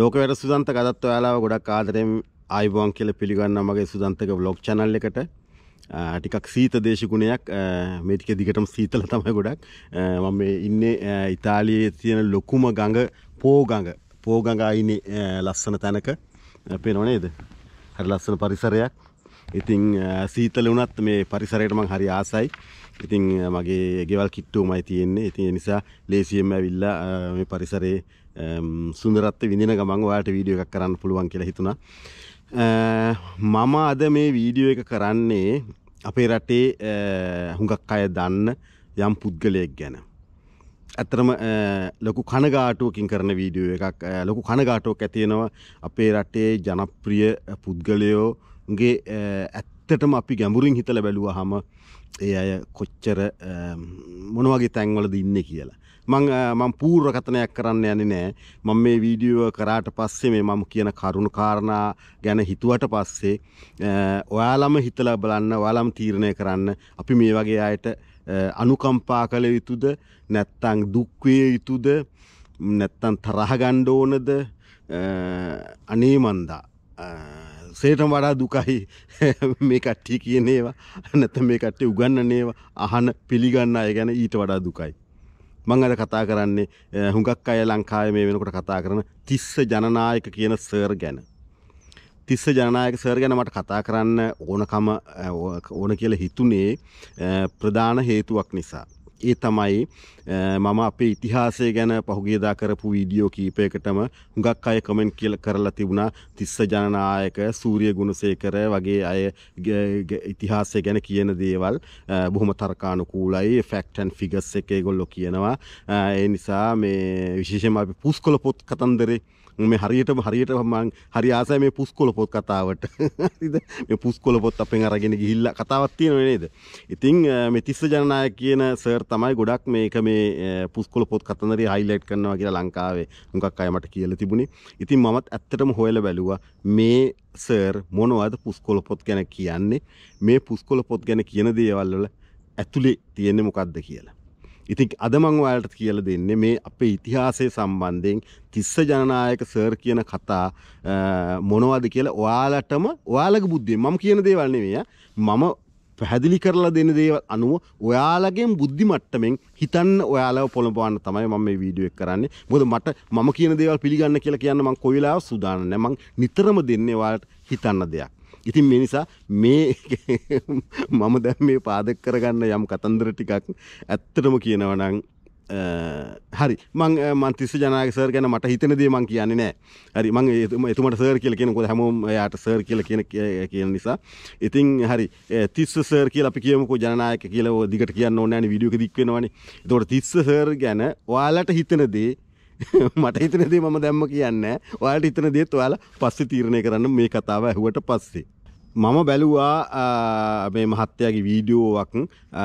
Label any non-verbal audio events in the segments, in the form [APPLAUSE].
ලෝක වැර සුදන්ත ගදත් ඔයාලා ගොඩක් ආදරෙන් අයිබෝන් කියල පිළිගන්න මගේ සුදන්තක බ්ලොග් චනල් එකට ටිකක් සීත දේශකුණයක් මේටික දිගටම සීතල තමයි ගොඩක් මම මේ ඉන්න ඉතාලියේ තියෙන ලොකුම ගඟ පෝගඟ පෝගඟයින ලස්සන තැනක පෙනවනේද හරි ලස්සන පරිසරයක් ඉතිං සීතල වනත් මේ පරිසරයටමං හරි ආසයි ඉතිං මගේ ගෙවල් කිට්ටුමයි තියෙන්නේ ඉතින් නිසා ලේසියම ඇවිල්ලා පරිසරේ සුන්දරත්ව විඳින ගමන් ඔයාට වීඩියෝ එකක් කරන්න පුළුවන් කියලා හිතුණා. මම අද මේ වීඩියෝ එක කරන්නේ අපේ රටේ හුඟක් අය දන්න යම් පුද්ගලයෙක් ගැන. ඇත්තරම ලොකු කනගාටුවකින් කරන වීඩියෝ එකක් ලොකු කනගාටුවක් ඇතියෙනවා අපේ රටේ ජනප්‍රිය පුද්ගලයෝගේ ඇත්තටම අපි ගැඹුරින් හිතල බැලුව හම ඒ අය කොච්චර මොනවගේ තැන්වලද ඉන්න කියලා. මං මං පූර්ව කතනයක් කරන්න යන්නේ නෑ මම මේ වීඩියෝ කරාට පස්සේ මේ මම කියන කරුණු කාරණා ගැන හිතුවට පස්සේ ඔයාලම හිතලා බලන්න ඔයාලම තීරණය කරන්න අපි මේ වගේ අයට අනුකම්පා කළ යුතුද නැත්තං දුක්වේ යුතුද නැත්තන් තරහගණ්ඩ ඕනද අනේ මන්දා සේට වඩා දුකයි [LAUGHS] මේ කට්ටිය කියනේවා නැත මේ කට්ටේ උගන්න නේවා අහන පිළිගන්න අය ගැන ඊට වඩා දුකයි මං අද කතා කරන්නේ හුඟක් අය ලංකාවේ මේ වෙනකොට කතා කරන තිස්ස ජනනායක කියන සර් ගැන. තිස්ස ජනනායක සර් ගැන මට කතා කරන්න ඕනකම ඕන කියලා හිතුනේ ප්‍රධාන හේතුවක් නිසා. ඒ තමයි මම අපේ ඉතිහාසය ගැන පහුගේදා කරපු වීඩියෝ කීපයකටම හුඟක් අය කමෙන්ට් කියල කරලා තිබුණා තිස්ස ජනනායක සූරිය ගුණසේකර වගේ අය ඉතිහාසය ගැන කියන දේවල් බොහොම තර්කානුකූලයි ෆෙක්ටන් ෆිගස් එක ගොල්ලො කියනවා ඒ නිසා මේ විශේෂම අපි පුස්කොල පොත් කතන්දරේ මේ හරියටම හරියට මං හරි ආසයි මේ පුස්කොළ පොත් කතාවට හරිද මේ පුස්කොළ පොත් අපෙන් අරගෙන ගිහිල්ලා කතාවක් තියෙනව නේද ඉතින් මේ තිස්ස ජනනායක කියන සර් තමයි ගොඩක් මේක මේ පුස්කොළ පොත් කතනරේ හයිලයිට් කරනවා කියලා ලංකාවේ හුඟක් අය මට කියලා තිබුණේ ඉතින් මමත් ඇත්තටම හොයලා බැලුවා මේ සර් මොනවද පුස්කොළ පොත් ගැන කියන්නේ මේ පුස්කොළ පොත් ගැන කියන දේවල් වල ඇතුලේ තියෙන්නේ මොකද්ද කියලා ඉතින් අදමං ඔයාලට කියල දෙන්නේ මේ අපේ ඉතිහාසය සම්බන්ධයෙන් තිස්ස ජනනායක සර් කියන කතා මොනවද කියලා ඔයාලටම ඔයාලක බුද්ධිය මම කියන දේවල්නෙමය මම පැහැදිලි කරලා දෙන දේව අනුව ඔයාලගේ බුද්ධි මට්ටමෙන් හිතන්න ඔයාලව පොළඹවන්න තමයි මම මේ වීඩියෝ එක කරන්නේ. මොකද මට මම කියන දේවල් පිළිගන්න කියලා කියන්න මම කොයිලාව සූදානම් නැහැ. මම නිතරම දෙන්නේ ඔයාලට හිතන්න දෙයක්. ඉතින් මේ නිසා මේ [LAUGHS] මම දැන් මේ පාදක කරගන්න යම් කතන්දර ටිකක් ඇත්තටම කියනවා නම් හරි මං මන්තිස්ස ජනාගසර් ගැන මට හිතන දේ මං කියන්නේ නෑ හරි මං එතුමට සර් කියල කියෙන කො හැමෝම් යායට සර් කියල කියන කියන නිසා ඉතින් හරි තිස්ස සර් කියල අපි කියමක ජනායක කියලව දිගට කියන්න ඕනෑන විඩියක දික්වෙනවන තොට තිස්ස සර් ගැන වාලට හිතන දේ [LAUGHS] මට හිතන දේ මම දැම්ම කියන්න ඔයාට හිතන දේත් ඔයාල පස්සේ තීරණය කරන්න මේ කතාව ඇහුවට පස්සේ මම බැලුවා මේ මහත්තයාගේ වීඩියෝවක්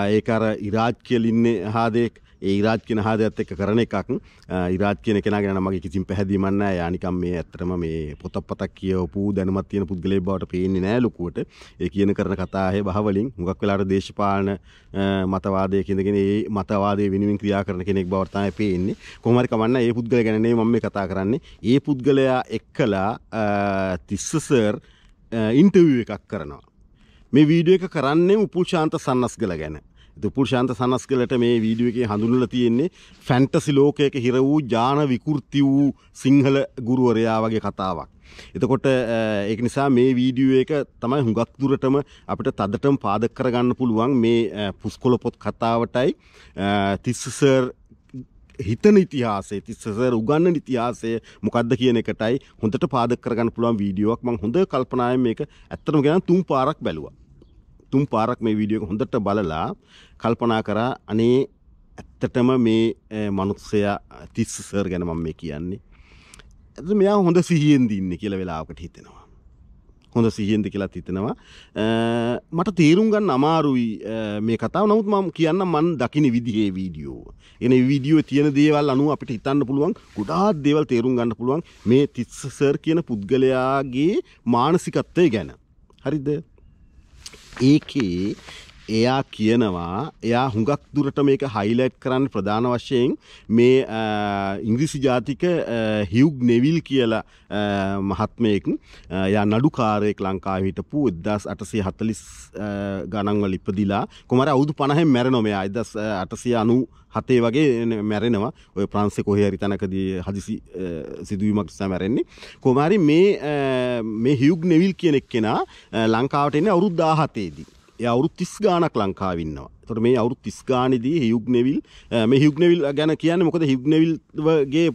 ඒක අර ඉරාජ් කියලින්න හාදෙක් ඒ ඉරාජ් කියන හාදයත් එක්ක කරන එකක් ඉරාජ් කියන කෙනා ගැන මගේ කිසිම පැහැදීමක් නැහැ. යානිකම් මේ ඇත්තටම මේ පොතක් පතක් කියවපු දැනුමක් තියෙන පුද්ගලයෙක් බවට පේන්නේ නැහැ ලොකුවට. ඒ කියන කරන කතාවේ බහවලින් මුගක් වෙලාට දේශපාලන මතවාදයේ කියනගෙන ඒ මතවාදයේ වෙනුවෙන් ක්‍රියා කරන කෙනෙක් බවට තමයි පේන්නේ. කොහොම හරි කමන්න ඒ පුද්ගලයා ගැන නෙවෙයි මම මේ කතා කරන්නේ. ඒ පුද්ගලයා එක්කලා තිස්ස සර් ඉන්ටව් එකක් කරනවා. මේ වීඩියෝ එක කරන්නේ උපුල් ශාන්ත සන්නස්ගල ගැන. දුපුල් ශාන්ත සනස්කලට මේ වීඩියෝ එකේ හඳුන්වලා තියෙන්නේ ෆැන්ටසි ලෝකයක හිර වූ ජාන විකෘති වූ සිංහල ගුරුවරයා වගේ කතාවක්. එතකොට ඒක නිසා මේ වීඩියෝ එක තමයි හුඟක් දුරටම අපිට තදටම පාදක කරගන්න පුළුවන් මේ පුස්කොළ පොත් කතාවටයි තිස්ස සර් හිතන ඉතිහාසේ තිස්සසර උගන්න ඉතිහාසය මොකක්ද කියන එකටයි හොඳට පාදක කරගන්න පුළුවන් වීඩියෝවක් මං හොඳ කල්පනාය මේක ඇත්තටම ගෙනන් තුන් පාරක් බැලුවා. තුන් පාරක් මේ වීඩියෝ හොඳට බලලා කල්පනා කරා අනේ ඇත්තටම මේ මනුස්සයා තිස්සසර් ගැන මම මේ කියන්නේ. එතකොට මෙයා හොඳ සිහියෙන් දින්නේ කියලා වෙලාවකට හිතෙනවා. හොඳ සිහියෙන්ද කියලත් හිතෙනවා මට තේරුම් ගන්න අමාරුයි මේ කතාව නමුත් මම කියන්න මන් දකින විදිහේ වීඩියෝ එන විඩියෝ තියෙන දේවල් අනුව අපිට හිතන්න පුළුවන් ගොඩාත් දේවල් තේරුම් ගන්න පුළුවන් මේ තිස්සසර් කියන පුද්ගලයාගේ මානසිකත්වය ගැන හරිද ඒකේ එයා කියනවා එයා හුඟක් දුරට මේක හයිලයිට් කරන්න ප්‍රධාන වශයෙන් මේ ඉංග්‍රිසි ජාතික හිව් නෙවිල් කියලා මහත්මයෙක් ය නඩුකාරයෙක් ලංකාව හිටපු එදස් අටසේ හතලිස් ගණන්වල ඉපදිලා කොමර අවුදු පණහෙන් මැරනොමයා අදස් අටසය අනු හතේ වගේ මැරෙනවා ඔය ප්‍රන්සෙ කොහේරි තනකදී හදිසි සිදුවීමක් සැමැරෙන්නේ කොමරි මේ හිව් නෙවිල් කියනෙක් කෙනා ලංකාවට එන්න අවුරුද්දාහතේදී අවුරුත් තිස් ගානක් ලංකාවින්නවා එතකොට මේ අවුරුදු 30 ගානේදී හියුග් නෙවිල් මේ හියුග් නෙවිල් ගැන කියන්නේ මොකද හියුග් නෙවිල්ගේ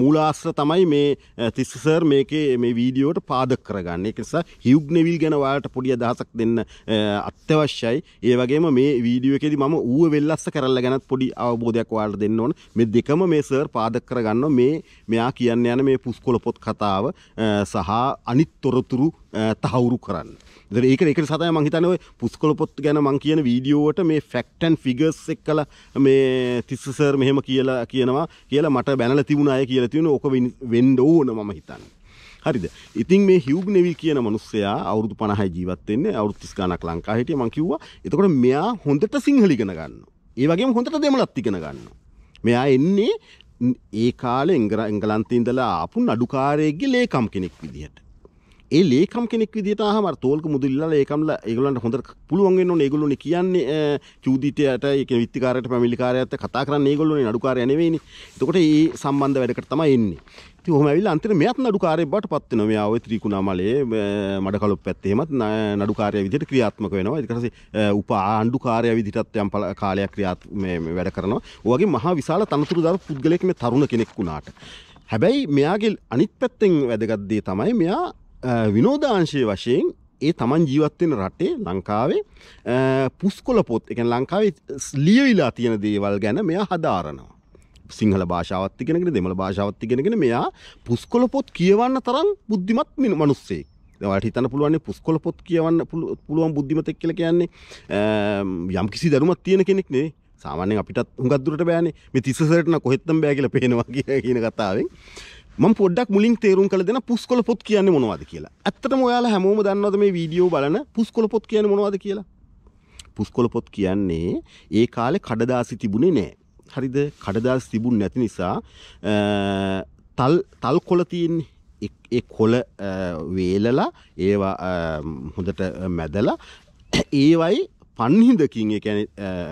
මූලාශ්‍ර තමයි මේ තිස්ස සර් මේකේ මේ වීඩියෝට පාදක කරගන්නේ ඒක නිසා හියුග් නෙවිල් ගැන ඔයාලට පොඩි අදහසක් දෙන්න අත්‍යවශ්‍යයි ඒ වගේම මේ වීඩියෝ එකේදී මම ඌව වෙල්ලස්ස කරල්ලා ගැනත් පොඩි අවබෝධයක් ඔයාලට දෙන්න ඕන මේ දෙකම මේ සර් පාදක කරගන්නවා මේ මෙයා කියන්න යන මේ පුස්කොළ පොත් කතාව සහ අනිත් තොරතුරු තහවුරු කරන්න. ඒක ඒකට සතයි මං හිතන්නේ ඔය පුස්කොළ පොත් ගැන මං කියන වීඩියෝවට මේ මේ ෆැක්ට් ඇන් ෆිගර්ස් එක්කලා මේ තිස්ස සර් මෙහෙම කියලා කියනවා කියලා මට බැනලා තිබුණ අය කියලා තියෙන ඕක වෙන්න ඕන මම හිතන්නේ. හරිද? ඉතින් මේ හියුග් නෙවිල් කියන මිනිස්සයා අවුරුදු 50යි ජීවත් වෙන්නේ අවුරුදු 30 ගණක් ලංකාවේ හිටිය මං කිව්වා. එතකොට මෙයා හොඳට සිංහල ඉගෙන ගන්නවා. ඒ වගේම හොඳට දෙමළත් ඉගෙන ගන්නවා. මෙයා එන්නේ ඒ කාලේ එංගලන්තේ ඉඳලා ආපු නඩුකාරයෙක්ගේ ලේකම් කෙනෙක් විදිහට. ඒ ලේකම් කෙනෙක් විදිට හම තෝල්ක මුදල්ලා ඒකම්ල ඒගලන්ට හොඳ පුළුවන්ගෙන ඒගොලන කියන්නේ චූදිතයට එක විත්තිකාරයට පැමිකාරයත කතා කරන්න ඒගොලන අඩුකාරයනවෙනි තකොට ඒ සම්බන්ධ වැඩකට තම එන්නේ හොමවිල් අන්තර මෙත් නඩුකාරය බට පත්වන මේ ඔය ත්‍රීකුණාමලේ මඩ කලොප් පැත්තේමත් නඩුකාරය විදිට ක්‍රියාත්මක වෙනවා එකරස උප ආණ්ඩුකාරය විදිටත් යම් පල කාලයක් ක්‍රියාත් වැඩ කරනවා වගේ මහා විශාල තනතුරු දර පුද්ගලෙක් මේ තරුණ කෙනෙක් වුණාට හැබැයි මෙයාගේ අනිත් පැත්තෙන් වැදගත්දේ තමයි මෙයා විනෝධංශය වශයෙන් ඒ තමන් ජීවත්වෙන රටේ ලංකාවේ පුස්කොල පොත් එක ලංකාවේ ලියවිලා තියෙන දේවල් ගැන මෙයා හදාරනවා. සිංහල භාෂාවත්තිගෙනගෙන දෙමළ භාෂාවත්තිගෙනගෙන මෙයා පුස්කොල පොත් කියවන්න තරම් බුද්ධිමත් මෙ මනුස්සෙක්. ට හිතන පුළුවන් පුස්කොල පොත් කියවන්න පුළුවන් බුද්ධිමතෙක් කියල කියන්නේ යම් කිසි දරුමත් තියෙන කෙනෙක් නේ සාමානෙන් අපිටත් හුඟත්දුරට බෑන මේ තිසරටන කොහෙත්තම් බෑගල පේනවා කිය [LAUGHS] කියන කතාවෙන් මම පොඩ්ඩක් මුලින් තේරුම් කළ දෙන පුස්කොළ පොත් කියන්නේ මොනවද කියලා. ඇත්තටම ඔයාලා හැමෝම දන්නවද මේ වීඩියෝ බලන පුස්කොළ පොත් කියන්නේ මොනවද කියලා? පුස්කොළ පොත් කියන්නේ ඒ කාලේ කඩදාසි තිබුණේ නැහැ. හරිද? කඩදාසි තිබුණ නැති නිසා තල් තල් කොළ තියෙන්නේ. ඒ කොළ වේලලා ඒවා හොඳට මැදලා [CLEARS THROAT] ඒවයි පන්හිදකින්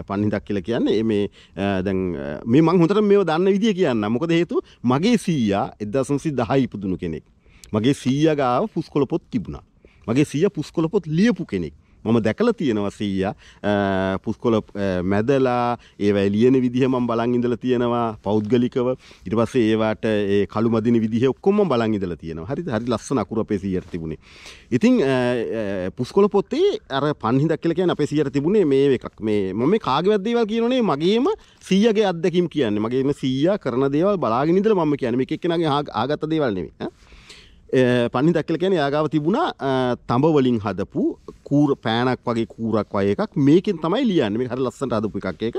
පන්හිදක් කියල කියන්නේ මේ දැන් මේ මං හොතට මේ දන්න විදිිය කියන්න මොකද හේතු මගේ සීයා එදසන්සි දහයි ඉපදුණු කෙනෙක් මගේ සීයගාව පුස්කොල පොත් තිබුණා මගේ සිය පුස්කොල පොත් ලියපු කෙනෙක් මම දැකලා තියෙනවා සීයා පුස්කොල මැදලා ඒවා එලියන විදිහ මම බලන් ඉඳලා තියෙනවා පෞද්ගලිකව ඊට පස්සේ ඒවට ඒ කළු මදින විදිහ ඔක්කොම බලන් ඉඳලා තියෙනවා හරිද හරි ලස්සන අකුර අපේ සීයට තිබුණේ ඉතින් පුස්කොල පොත්තේ අර පන්හිඳක් කියලා කියන්නේ අපේ සීයට තිබුණේ මේ එකක් මේ මම මේ කාගේවත් දේවල් කියනෝනේ මගේම සීයාගේ අත්දැකීම් කියන්නේ මගේම සීයා කරන දේවල් බලාගෙන ඉඳලා මම කියන්නේ මේක එක්කෙනාගේ ආගත දේවල් නෙමෙයි පනි දැක්කල කියන යාගාව තිබුණා තඹවලින් හදපු කූර පෑනක් වගේ කූරක් වය එකක් මේකින් තමයි ලියන්න මේ හර ලස්සට අදපු එකක් එක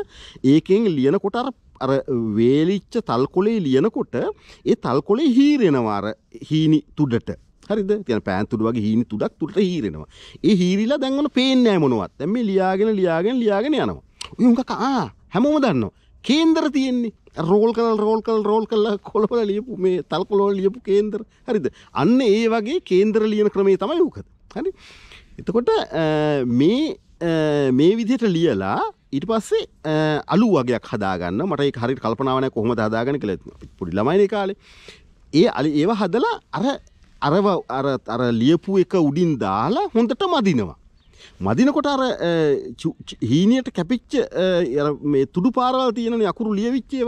ඒකෙන් ලියන කොටර අර වේලිච්ච තල්කොලේ ලියනකොට ඒ තල්කොලේ හීරෙනවාර හීනි තුඩට හරිද තියන පෑන්තුරු වගේ හීනි තුඩක් තුරට හීරෙනවා ඒ හීරිලා දැන්වන පේනෑ මොනවත් ඇම ලියාගෙන ලියාගෙන ලියාගෙන යනවා උඟකා හැමෝම දන්නවා කේන්දර තියෙන්නේ රෝල් කල රෝල් කල් රෝල් කල්ලා කොළපල ලියපු මේ තල්කොලොල් ලියපු කේන්දර හරිද අන්න ඒ වගේ කේන්දර ලියන ක්‍රමේ තමයි ඕකද හරි එතකොට මේ මේ විදියට ලියලා ඊට පස්සේ අලු වගේයක් හදාගන්න මට ඒ හරි කල්පනාවන කොහොම හදාගන්න කළ පුඩි ලමයින කාලේ ඒ අලි ඒවා හදලා අර අරව අර ලියපු එක උඩින් දාලා හොඳට මදිනවා මදිනකොට අර හීනයට කැපිච්ච තුඩු පාරවල් තියෙනන අකුරු ලියවිච්චේව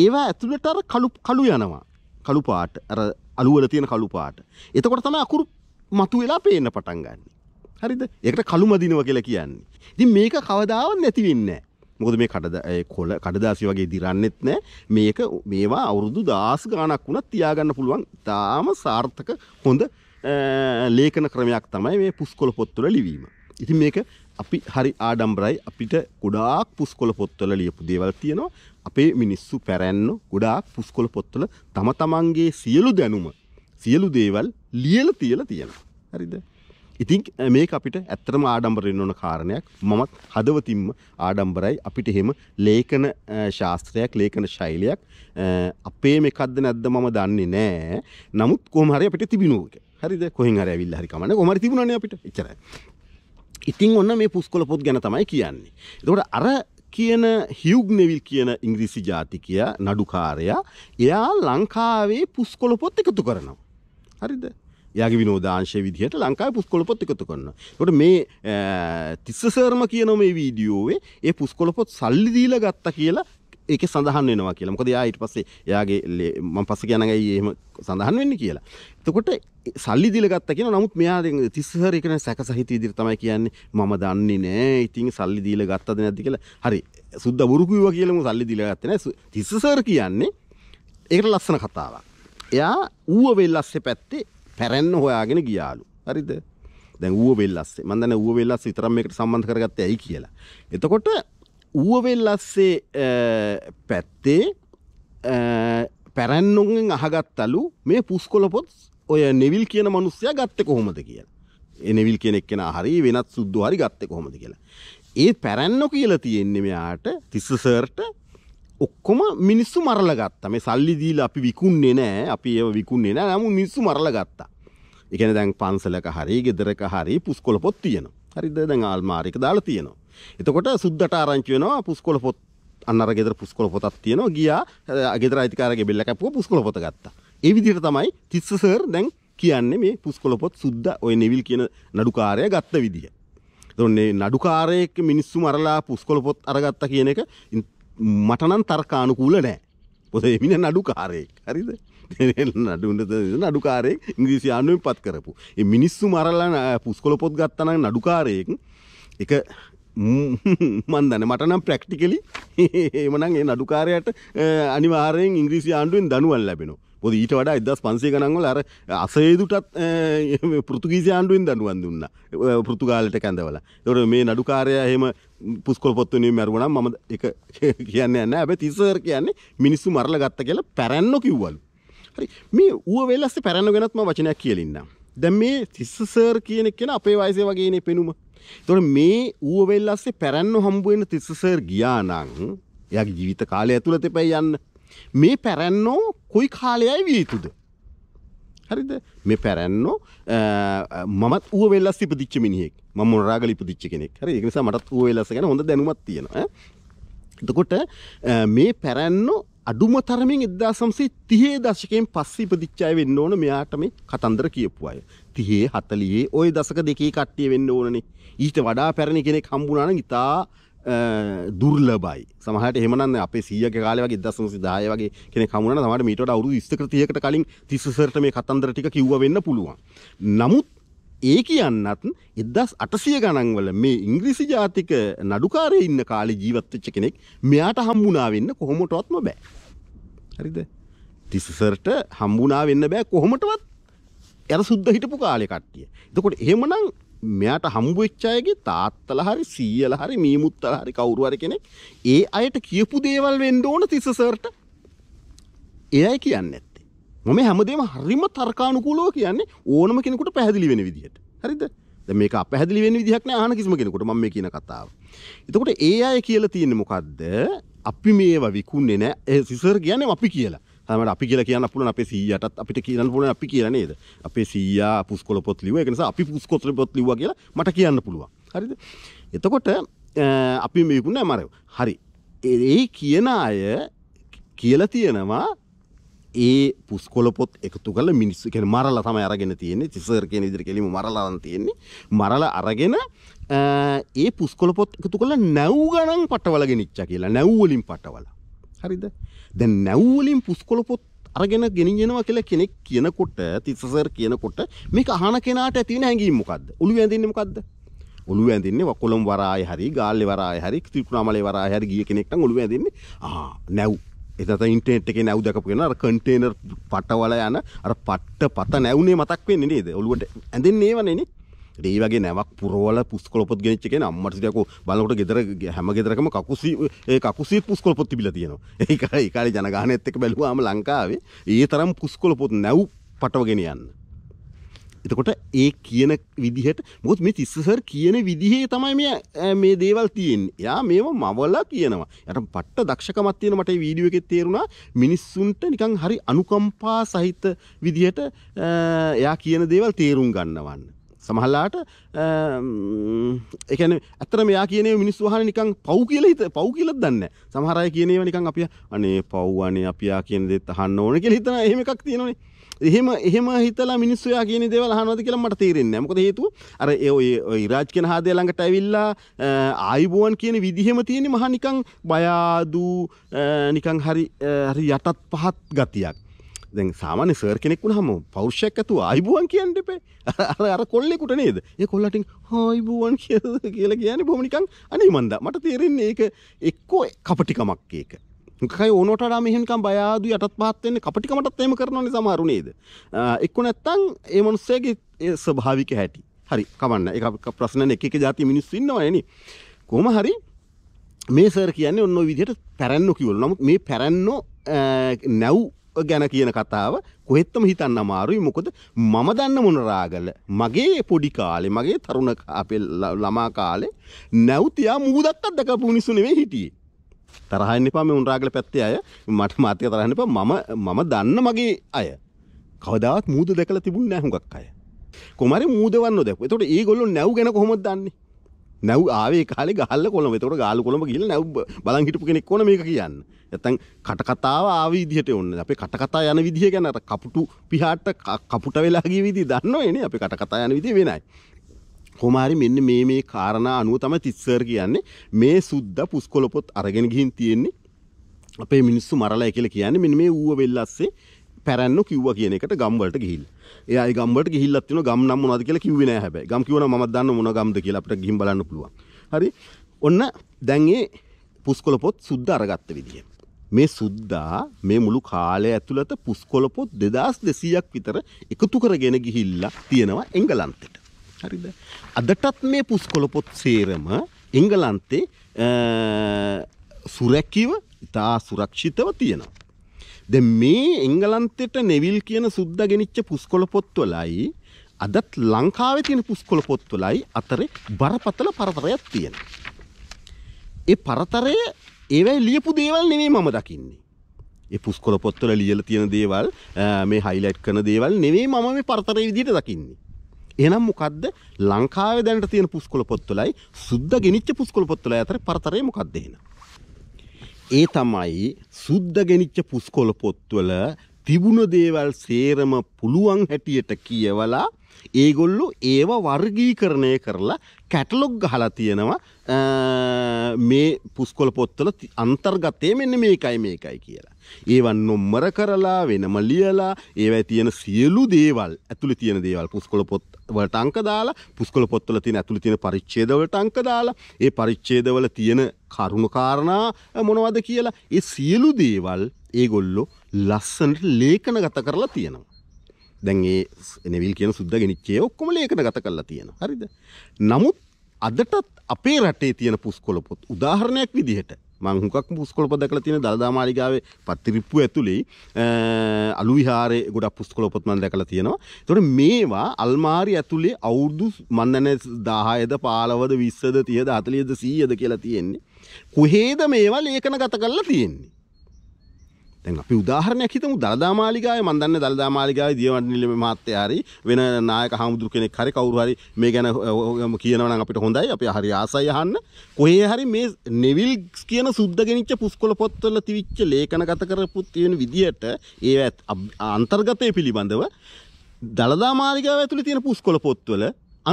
ඒවා ඇතුළට අර කලු කළු යනවා කළු පාට අර අලුවල තියෙන කළු පාට එතකොට තම අකුරු මතු වෙලා පේන්න පටන් ගන්න හරිද එකට කළු මදිනව කියලා කියන්නේ ඉතින් මේක කවදාවත් නැතිවෙන්න මොකද මේ කඩද කොල කඩදාසි වගේ දිරන්නෙත් නෑ මේක මේවා අවුරුදු දාස් ගානක් වුණත් තියාගන්න පුළුවන් තාම සාර්ථක හොඳ ලේඛන ක්‍රමයක් තමයි මේ පුස්කොළ පොත්වල ලිවීම ඉතින් මේක අපි හරි ආඩම්බරයි අපිට ගොඩාක් පුස්කොල පොත්වල ලියපු දේවල් තියෙනවා අපේ මිනිස්සු පැරැන්න ගොඩාක් පුස්කොල පොත්වල තම තමන්ගේ සියලු දැනුම සියලු දේවල් ලියල තියල තියෙන හරිද ඉතින් මේ අපිට ඇත්තරම ආඩම්බරෙන් ඕන කාරණයක් මමත් හදවතින්ම ආඩම්බරයි අපිට එහෙම ලේඛන ශාස්ත්‍රයක් ලේඛන ශෛලයක් අපේ මේකක්ද නැද්ද මම දන්නේ නෑ නමුත් කොහොම හරි අපිට තිබුණා හරිද කොහෙන් හරි ඇවිල්ලා හරි කමන්නේ කොහොම හරි තිබුණානේ අපිට එච්චරයි ඉතින් ඔන්න මේ පුස්කොල පොත් ගැන තමයි කියන්නේ. එතකොට අර කියන හිව් නෙවිල් කියන ඉංග්‍රීසි ජාතිකය නඩුකාරයා එයා ලංකාවේ පුස්කොල පොත් එකතු කරනවා. හරිද යාගේ විනෝදාංශය විදිහට ලංකාව පුස්කොල පොත් එකතු කරන්න. ොට මේ තිස්සසර්ම කියන මේ වීඩියෝවේ ඒ පුස්කොල පොත් සල්ලි දීල ගත්ත කියලා ඒක සඳහන් වෙනවා කියලා මොකද යා ඊට පස්සේ එයාගේ මම පස්සේ කියනනම් ඇයි එහෙම සඳහන් වෙන්නේ කියලා. එතකොට සල්ලි දීලා ගත්තා කියන නමුත් මෙයා 30 හරි කියන සැකසහිත විදිහට තමයි කියන්නේ මම දන්නේ නෑ. ඉතින් සල්ලි දීලා ගත්තද නැද්ද කියලා. හරි. සුද්දා බොරු කිව්වා කියලා මම සල්ලි දීලා ගත්තේ නෑ. 30 සර් කියන්නේ ඒකට ලස්සන කතාවක්. එයා ඌව වෙල්ලස්සේ පැත්තේ පැරෙන්න හොයාගෙන ගියාලු. හරිද? දැන් ඌව වෙල්ලස්සේ. මම දන්නේ ඌව වෙල්ලස්සේ විතරක් මේකට සම්බන්ධ කරගත්තේ ඇයි කියලා. එතකොට ඌවවෙල්ලස්සේ පැත්තේ පැරැන්නුන්ෙන් අහගත්තලු මේ පුස්කොලපොත් ඔය නෙවිල් කියන මනුස්සය ගත්ත කොහොමද කිය එනෙවිල් කෙනෙක් කෙන හරි වෙනත් සුද්දු හරි ගත්ත කොහොමද කියලා ඒ පැරැන්නො කියලා තියෙන්නේ මෙයාට තිස්සසර්ට ඔක්කොම මිනිස්සු මරල ගත්ත මේ සල්ලි දීල අපි විකුන්නේ නෑ අපි ඒ විකුන්නේ නෑ නමු මිනිස්සු මරල ගත්තා එකන දැන් පන්සලක හරි ගෙදරක හරි පුස්කොල පොත් තියෙන හරිද දැන් ආල්මාරික දාලා තියෙනවා එතකොට සුද්දට ආරංචි වෙනවා පුස්කොළ පොත් අන්න අර ගෙදර පුස්කොළ පොතක් තියෙනවා ගියා ගෙදර අයිතිකාරගේ බෙල්ල කැපුවා පුස්කොළ පොත ගත්තා. ඒ විදිහට තමයි තිස්ස සර් දැන් කියන්නේ මේ පුස්කොළ පොත් සුද්ද ඔය නෙවිල් කියන නඩුකාරය ගත්ත විදිහ. දොන්නේ නඩුකාරයෙක් මිනිස්සු මරලා පුස්කොළ පොත් අරගත්ත කියන එක මටනම් තර්කානුකූල නෑ. පොත එමින නඩුකාරයෙක් හරිද [LAUGHS] නඩුන්ට නඩුකාරයෙක් ඉංග්‍රීසි ආණ්ඩුවෙන් පත් කරපු. මිනිස්සු මරලා පුස්කොළ පොත් ගත්තනම් නඩුකාරයෙක් එක මන් දන මටනම් ප්‍රක්ටිකලි එමනන් ඒ නඩුකාරයට අනිවාරයෙන් ඉංග්‍රීසි ආණ්ඩුවෙන් දනුවන් ලැබෙනවා පොද ඊට වඩා එදස් පන්සේ ගනන්වල අර අසේදුටත් පෘතුගීසි ආණ්ඩුවෙන් දනුවන් දුන්න පෘතුගාලට කැඳවල තොට මේ නඩුකාරය හෙම පුස්කොල් පොත්වනේ මැරුණම් මම එක කියන්න න්න ඇබ තිසර කියන්නේ මිනිස්සු මරල ගත්ත කියලා පැරැන්නො කිව්වලු හරි මේ ඌ වෙල්ලස්ස පැරැන්න ගෙනත්ම වචනයක් කියලින්නම් දැම් මේ තිස්සසර් කියන කෙන අපේ වයසේ වගේනේ පෙනුම එතකොට මේ ඌවෙල්ලස්සේ පැරැන්න හම්බ වෙන තිස්ස සර් ගියා නම් එයාගේ ජීවිත කාලය ඇතුළත එපයි යන්න. මේ පැරැන්නෝ කොයි කාලයයි විය යුතුද? හරිද මේ පැරැන්නෝ මමත් ඌ වෙල්ලස් ඉපදිච්ච මිනිහෙක් මම මොනරාගල ඉපදිච්ච කෙනෙක් හරි ඒ නිසා මටත් ඌ වෙල්ලස් ගැන හොඳ දැනුමක් තියෙනවා එතකොට මේ පැරැන්නෝ අඩුම තරමින් එදදා සම්සේ තිහේ දශකයෙන් පස්සේ ප්‍රතිච්චාය වෙන්න ඕන මෙයාට මේ කතන්දර කියපු අය. තිහේ හතලියේ ඔය දසක දෙකේ කට්ටිය වෙන්න ඕනනේ ඊට වඩා පැරණි කෙනෙක් හම්බුනාන ඉතා දුර්ලබයි සමහට එමන අප සියක කාලවගේ දසම සිදාය වගේ කෙන කමුණ මට මීට අවරු ස්තකතියකට කලින් තිස්සසරට මේ කතන්දර ටික කිව්ව වෙන්න පුළුවන්. නමුත් ඒ කියන්නත් එදස් අටසිය ගණන්වල මේ ඉංග්‍රීසි ජාතික නඩුකාරය ඉන්න කාලි ජීවත්තච්ච කෙනෙක් මෙයාට හම්බුණාවෙන්න කොහොමටවත්ම බෑ. හරිද තිසසරට හම්බුණා වෙන්න බෑ කොහොමටවත් ඇර සුද්ද හිටපු කාලෙ කට්ටිය. එතකොට එහෙමනම් මෙයාට හම්බුවෙච්චායගේ තාත්තල හරි සීියල හරි මීමුත්තල හරි කවුරුවර කෙනෙක් ඒ අයට කියපු දේවල් වෙන්ඩ ඕන තිසසර්ට එයයි කියන්නෙත්. මොම හැමදේම හරිම තර්කානුකූලෝ කියන්නේ ඕනම කෙනෙකුට පැහැදිලි වෙන විදිහට හරිද මේ පැදිලි වෙන විදිහක්න ආන කිසිම කෙනෙකුට ම මේ කියන කතාව. එතකොට ඒ අය කියලා තියෙන මොකක්ද අපි මේවා විකුන්නේ නෑ සිසර් කියන අපි කියලා හමට අපි කියලා කියන්න පුලන අපේ සීයටත් e අපිට කියන්න පුලන අපි කිය නේද අපේ සීයා e පුස්කොල පොත් ලිව එකනිස අපි පුස්කොත්‍ර පොත් ලිව කියලා මට කියන්න පුළුවන් හරිද එතකොට අපි මේකුන්න මරව හරි ඒ කියන අය කියලා තියෙනවා ඒ පුස්කොලපොත් එකතු කල මිනිස්සු කෙන මරල තම අරගෙන තියෙන්නේ තිසර කියෙන ඉදිරි කෙලීම මරලාන් තියෙන්නේ මරල අරගෙන ඒ පුස්කොලපොත් එකතු කළ නැව් ගනන් පටවලගෙන ච්ච කියලා නැව්වලින් පටවල හරිද දැ නැව්වලින් පුස්කොලපොත් අරගෙන ගෙනගෙනවා කියලා කෙනෙක් කියනකොට තිසසර් කියනකොට මේ අහන කෙනට ඇතින හැඟීම මොකක්ද ඔළු ඇඳන්න මොකක්ද ඔළු ඇඳන්නේ වකොළම් වරාය හරි ගාල්ලි වරාය හරි ත්‍රිකුණාමලේ වරාය හරි ගිය කෙනෙක්ට ඔළු ඇඳන්නේ ආ නැව් එතත ඉන්ටේට් එක නැව්දකපු කියෙන අර කන්ටේනර් පටවල යන අර පට්ට පත නැවනේ මතක් වෙන්නේ නේද ඔලුවට ඇඳෙන් ඒවනනේ ඒ වගේ නැවක් පුරවල පුස්කොලොපොත් ගෙනච්ච එක අම්මටසියක බලකොට ගෙදර හැම ගෙදරකම කකුසි කකුසි පුස්කොලොපොත් තිබිල තියෙනවා ඒක ඒකාල ජනගානයත් එක බැලුවාම ලංකාවේ ඒ තරම් පුස්කොලොපොත් නැව් පටවගෙන යන්න එතකොට ඒ කියන විදිහට මුත් මේ තිස්සසර් කියන විදිහේ තමයි මේ මේ දේවල් තියෙන් එයා මේවා මවලා කියනවා යට පට්ට දක්ෂකමත් තියෙන මට වීඩියුව එකෙත් තේරුණා මිනිස්සුන්ට නිකං හරි අනුකම්පා සහිත විදිහට එයා කියන දේවල් තේරුම් ගන්නවන්න සමහල්ලාට එකන ඇතර මෙයා කියන මිනිස්වාහන නිකං පව් කියල හිත පව් කියලත් දන්න සමහරය කියනව නිකං අපිය අනේ පව්වානේ අපියා කියන දෙත් අහන්න ඕන කිය හිතන එහෙම එකක් තියෙනනේ එහෙම එහෙම හිතලා මිනිස්සු යා කියන දේවල් අහනවාද කියලා මට තේරෙන්නේ නැහැ. මොකද හේතුව අර ඒ ඔය ඉරාජ් කියන හාදේ ළඟට ඇවිල්ලා ආයිබුවන් කියන විදිහෙම තියෙන්නේ මහා නිකන් බය ආදු නිකන් හරි හරි යටත් පහත් ගතියක්. දැන් සාමාන්‍ය සර් කෙනෙක් වුණාම පෞරුෂයක් ඇතුව ආයිබුවන් කියන්න එපේ. අර අර කොල්ලෙකුට නේද? ඒ කොල්ලටින් ආයිබුවන් කියලා කියන්නේ බොහොම නිකන් අනේ මන්දා. මට තේරෙන්නේ ඒක එක්කෝ කපටිකමක් ඒක. කයි ඕනොටා මෙහිකම් බයාදු යටත් පහත්වෙන්නේ කපටිකමටත් එම කරනනි සමහරු නේද එක්ක නැත්තං ඒ මනුස්සයගේ ස්භාවික හැටි හරි කමන්න එක ප්‍රශ්න එක එක ජාති මිනිස්සුන්නවායන කොම හරි මේ සර් කියන්න ඔන්න විදිහට පැරැන්නො කිවල් නමුත් මේ පැරැන්නෝ නැව් ගැන කියන කතාව කොහෙත්තම හිතන්න අමාරුයි මොකද මම දන්න මොනරාගල මගේ පොඩි කාලෙ මගේ තරුණ අපේ ළමා කාලේ නැවතියා මුහදක්කත් දකපු නිසුනේ හිටියේ තරහින් එපා මේ උන්රාගල පැත්තේ අය මට මාත්‍යක තරහින් එපා මම මම දන්න මගේ අය කවදාවත් මූද දැකලා තිබුණ නැහැ හුඟක් අය කොමාරි මූදවන්න දැක්ක එතකොට ඒගොල්ලෝ නැව් ගැන කොහොමද දන්නේ නැව් ආවේ කාලේ ගහල්ල කොළඹ එතකොට ගාල්ල කොළඹ ගිහලා නැව් බලන් හිටපු කෙනෙක් ඕන මේක කියන්න නැත්තම් කටකතාව ආව විදිහට ඕන අපේ කටකතා යන විදිහ ගැන අර කපුටු පිහාට කපුට වෙලා ගිය විදිහ දන්නවනේ අපේ කටකතා යන විදිහ වෙනයි හොමහරි මෙන්න මේ මේ කාරණා අනුව තම තිස්සර් කියන්නේ මේ සුද්ද පුස්කොලොපොත් අරගෙන ගිහින් තියෙන්නේ අපේ මිනිස්සු මරලා කියලා කියන්නේ මෙන්න මේ ඌව වෙල්ලස්සේ පැරන්න කිව්ව කියන එකට ගම්වලට ගිහිල්. ඒයි ගම්බට ගිහිල්ලත් වෙන ගම් නම් මොනවද කියලා කිව්වේ නෑ හැබැයි. ගම් කියවන මම දන්න මොන ගම්ද කියලා අපිට ගිහින් බලන්න පුළුවන්. හරි. ඔන්න දැන් මේ පුස්කොළ පොත් සුද්ද අරගත්ත විදිය. මේ සුද්දා මේ මුළු කාලය ඇතුළත පුස්කොළ පොත් 2200ක් විතර එකතු කරගෙන ගිහිල්ලා තියෙනවා එංගලන්තෙට. හරිද අදටත් මේ පුස්කොළ පොත් සේරම එංගලන්තේ සුරැකිව ඉතා සුරක්ෂිතව තියෙනවා. ද මේ එංගලන්තෙට නෙවිල් කියන සුද්ද ගෙනනිච්ච පුස්කොළ පොත්වලයි අදත් ලංකාව තියෙන පුස්කොළ පොත්වලයි අතරේ බරපතල පරතරයක් තියෙන. ඒ පරතරය ඒවයි ලියපු දේවල් නෙවේ මම දකින්නේ. ඒ පුස්කොළ පොත්වල ලියල තියෙන දේවල් මේ හයිලයිට් කන දේවල් නෙවේ මම මේ පරතරය විදිට දකින්නේ. එහෙනම් මොකද්ද ලංකාවේ දැනට තියෙන පුස්කොළ පොත්වලයි සුද්ධ ගෙනිච්ච පුස්කොළ පොත්වලයි අතර පරතරය මොකක්ද එහෙනම්? ඒ තමයි සුද්ධ ගෙනිච්ච පුස්කොළ පොත්වල තිබුණ දේවල් සේරම පුළුවන් හැටියට කියවලා ඒගොල්ලු ඒව වර්ගීකරණය කරලා කැටලොග් ගහලා තියෙනවා මේ පුස්කොල පොත්තල අන්තර්ගතය මෙන්න මේකයි මේකයි කියලා. ඒවන් නොම්මර කරලා වෙනම ලියලා ඒවයි තියෙන සියලු දේවල් ඇතුළේ තියෙන දේවල් පුස්කොළ පොත් වලට අංක දාලා පුස්කොළ පොත්වල තියෙන ඇතුළේ තියෙන පරිච්ඡේද වලට අංක දාලා ඒ පරිච්ඡේදවල තියෙන කරුණු කාරණා මොනවද කියලා ඒ සියලු දේවල් ඒගොල්ලෝ ලස්සනට ලේඛනගත කරලා තියෙනවා. දැන් ඒ නෙවිල් කියන සුද්දා ගෙනිච්චේ ඔක්කොම ලේඛනගත කරලා තියෙනවා. හරිද? නමුත් අදටත් අපේ රටේ තියෙන පුස්කොළ පොත් උදාහරණයක් විදිහට මං හුඟක් පුස්කොළ පොත දැකලා තියෙන දළදා මාලිගාවේ පත්තිරිප්පු ඇතුලේ අලු විහාරේ ගොඩක් පුස්කොළ පොත් මම දැකලා තියෙනවා. ඒතකොට මේවා අල්මාරි ඇතුලේ අවුරුදු මන් දන්නේ 10ද 15ද 20ද 30ද 40ද 100ද කියලා තියෙන්නේ. කොහේද මේවා ලේඛනගත කරලා තියෙන්නේ? දැන් අපි උදාහරණයක් හිතමු දළදා මාලිගාවේ මම දන්නේ දළදා මාලිගාවේ දියවඩනිල මහත්තයා හරි වෙන නායක හාමුදුරු කෙනෙක් හරි කවුරු හරි මේ ගැන කියනවා නම් අපිට හොඳයි අපි හරි ආසයි අහන්න කොහේ හරි මේ නෙවිල් කියන සුද්ධ ගෙනිච්ච පුස්කොළ පොත්වල තිවිච්ච ලේඛනගත කරපු තියෙන විදියට ඒ අන්තර්ගතය පිළිබඳව දළදා මාලිගාව ඇතුළේ තියෙන පුස්කොළ පොත්වල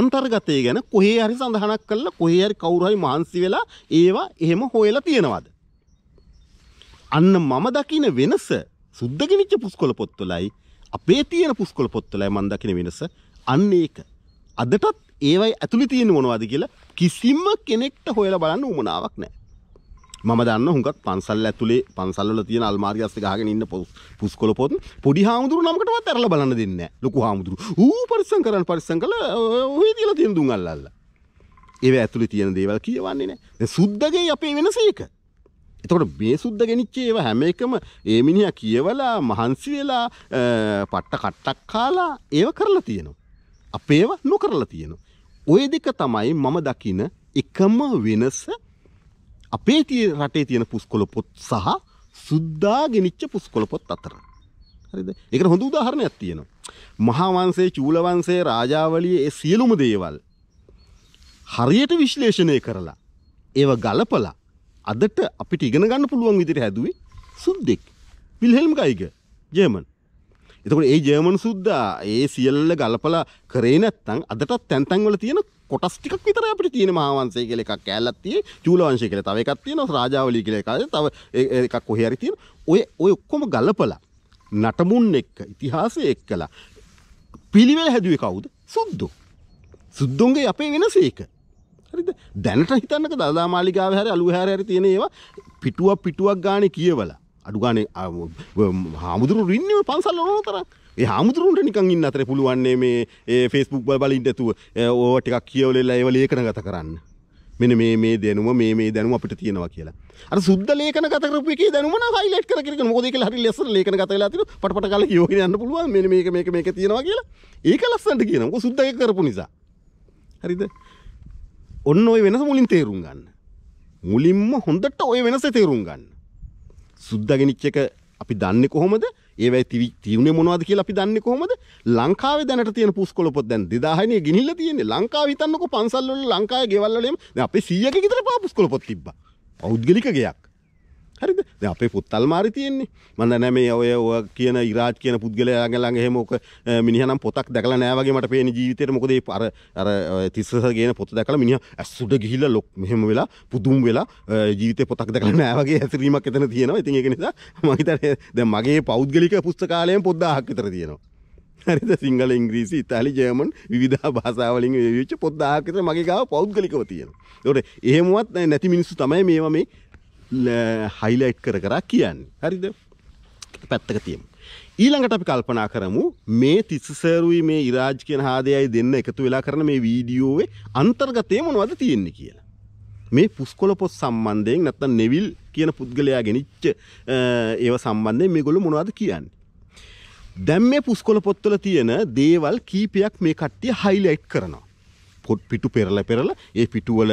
අන්තර්ගතය ගැන කොහේ හරි සඳහනක් කළා කොහේ හරි කවුරු හරි මහන්සි වෙලා ඒවා එහෙම හොයලා තියනවාද අන්න මම දකින වෙනස සුද්දගෙනනිච්ච පුස්කොල පොත්තුලයි අපේ තියෙන පුස්කොල පොත්තුලයි මන් දකින වෙනස අන්න ඒක. අදටත් ඒවයි ඇතුළි තියෙන මොනවාද කියලා කිසිම්ම කෙනෙක්ට හොයල බලන්න උමනාවක් නෑ. මම දන්න හුඟක් පන්සල් ඇතුලේ පන්සල්ල තිය අල්මාර්ගස්ස ගහගෙන ඉන්න පුස්කොල පොත් පොඩි හාමුදුරු නමකටව තරල බලන්න දෙන්න ලොකු හාමුදුරු ඌ පරිසං කරන්න පරිසං කල හේ තියල තියෙන දුන් අල්ලල්ලා. ඒව ඇතුළි තියෙන දේවල් කියවන්නේ නෑ සුද්දගේ අපේ වෙනසේක. එතකොට මේ සුද්ද ගෙනිච්ච ඒව හැම එකම ඒ මිනිහා කියවලා මහන්සි වෙලා පට්ට කට්ටක් කාලා ඒව කරලා තියෙනවා. අපේව නොකරලා තියෙනවා. ඔය දෙක තමයි මම දකින එකම වෙනස අපේ තිය රටේ තියෙන පුස්කොළ පොත් සහ සුද්දා ගෙනිච්ච පුස්කොළ පොත් අතර. හරිද? ඒකට හොඳ උදාහරණයක් තියෙනවා. මහාවංශයේ චූලවංශයේ රාජාවලියේ ඒ සියලුම දේවල් හරියට විශ්ලේෂණය කරලා ඒව ගලපලා අදට අපිට ඉගෙන ගන්න පුළුවන් විදිහට හැදුවේ සුද්දෙක්. විල්හෙල්ම් ගයිග ජර්මන්. එතකොට ඒ ජර්මන් සුද්දා ඒ සියල්ල ගලපලා කරේ නැත්නම් අදටත් තැන් තැන් වල තියෙන කොටස් ටිකක් විතරයි අපිට තියෙන මහාවංශය කියලා එකක් කෑල්ලක් තියෙයි, චූලවංශය කියලා තව එකක් තියෙනවා, රාජාවලී කියලා එකක්, තව එකක් කොහේ හරි තියෙන. ඔය ඔය ඔක්කොම ගලපලා නටමුන් එක්ක ඉතිහාසය එක්කලා පිළිවෙල හැදුවේ කවුද? සුද්දෝ. සුද්දොන්ගේ අපේ වෙනස ඒක. හරිද දැනට හිතන්නක දදා මාලිකාව හැර අලු හැර හැර තියෙන ඒවා පිටුවක් පිටුවක් ගානේ කියවලා අඩු ගානේ හාමුදුරු රින්නම පන්සල් ඕන තරම් ඒ හාමුදුරුන්ට නිකන් ඉන්න අතරේ පුළුවන්නේ මේ ඒ ෆේස්බුක් වල බලින් නැතුව ඕව ටිකක් කියවලෙලා ඒව ලේඛන ගත කරන්න මෙන මේ මේ දැනුම මේ මේ දැනුම අපිට තියෙනවා කියලා. අර සුද්ධ ලේඛන ගත කරපු එකේ දැනුම නම් හයිලයිට් කර කර මොකද ඒක හරි ලස්සන ලේඛන ගත වෙලා තියෙනවා. පටපට කාලේ කියෝගෙන යන්න පුළුවන්. මෙන්න මේක මේක මේක තියෙනවා කියලා. ඒක ලස්සනට කියනවා. මොකද සුද්ධ ඒක කරපු නිසා. හරිද? ඔන්න ඔය වෙනස මුලින් තේරුම් ගන්න. මුලින්ම හොඳට ඔය වෙනස තේරුම් ගන්න. සුද්දගෙනිච් එක අපි දන්න කොහොමද ඒවයි තිවි තිවුණේ මොනවද කියලා අපි දන්න කොහොමද ලංකාවේ දැනට තියෙන පුස්කොළ පොත් දැන් 2000නේ ගිනිල්ලා තියෙන්නේ ලංකාව හිතන්නකෝ පන්සල් වල ලංකාවේ ගෙවල් වලම දැන් අපේ 100ක විතර පුස්කොළ පොත් තිබ්බා. පෞද්ගලික ගයක්. හරිද අපේ පුත්තල් මාරි තියෙන්නේ මන්ද නෑ මේ ඔය ඔය කියන ඉරාජ් කියන පුද්ගලයාගේ ළඟ එහෙම ඔක මිනිහා නම් පොතක් දැකලා නෑ වගේ මට පේන ජීවිතේට මොකද ඒ අර අර තිස්සස කියන පොත දැකලා මිනිහා ඇස්සුඩ ගිහිල්ලා ලොක් මෙහෙම වෙලා පුදුම් වෙලා ජීවිතේ පොතක් දැකලා නෑ වගේ හැසිරීමක් එතන තියෙනවා ඉතින් ඒක නිසා මම හිතන්නේ දැන් මගේ පෞද්ගලික පුස්තකාලයෙන් පොත් 1000ක් විතර තියෙනවා හරිද සිංහල ඉංග්‍රීසි ඉතාලි ජර්මන් විධ භාසාාවලින් විච්ච පොද්දාකත මගේ ගාව පෞද්ගලිකව තියෙන ොට එහෙමුවත් නැති මිනිස්සු තමයි මේ මේ හයිලයිට් කර කරා කියන්නේ. හරිද? පැත්තක තියමු. ඊළඟට අපි කල්පනා කරමු මේ තිස්සසරුයි මේ ඉරාජ් කියන හාදයයි දෙන්න එකතු වෙලා කරන මේ වීඩියෝවේ අන්තර්ගතය මොනවද තියෙන්නේ කියලා. මේ පුස්කොළ පොත් සම්බන්ධයෙන් නැත්තම් නෙවිල් කියන පුද්ගලයා ගෙනිච්ච ඒව සම්බන්ධයෙන් මේගොල්ලෝ මොනවද කියන්නේ. දැන් මේ පුස්කොළ පොත්වල තියෙන දේවල් කීපයක් මේ කට්ටිය හයිලයිට් කරනවා. පොත් පිටු පෙරලා පෙරලා ඒ පිටුවල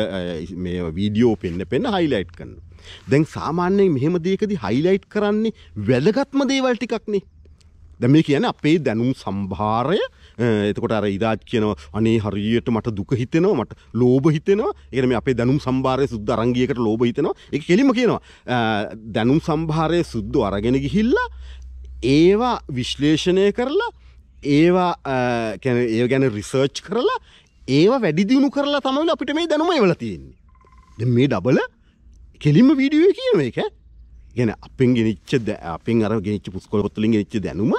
මේ වීඩියෝ පෙන්න පෙන්න හයිලයිට් කරනවා. දැන් සාමාන්‍යයෙන් මෙහෙම දේකදි හයිලයිට් කරන්නේ වැදගත්ම දේවල් ටිකක්නේ. දැන් මේ කියන්නේ අපේ දැනුම් සම්භාරය එතකොට අර ඉදාච් කියනවා අනේ හරියට මට දුක හිතෙනවා මට ලෝභ හිතෙනවා ඒ කියන්නේ අපේ දැනුම් සම්භාරය සුද්ධ අරංගියකට ලෝභ හිතෙනවා ඒක කෙලිම කියනවා දැනුම් සම්භාරය සුද්ධ අරගෙන ගිහිල්ලා ඒවා විශ්ලේෂණය කරලා ඒවා ඒ ගැන රිසර්ච් කරලා ඒවා වැඩිදිියුණු කරලා තමයි අපිට මේ දැනුම එවල තියෙන්නේ මේ ඩබල කෙලින්ම වීඩියෝ කියන එක ගැන අපෙන් ගෙනනිච්ච ද අපෙන් අර ගෙනනිච්ච පුස්කොලොත්තුලින් ගෙනනිච්ච දැනුම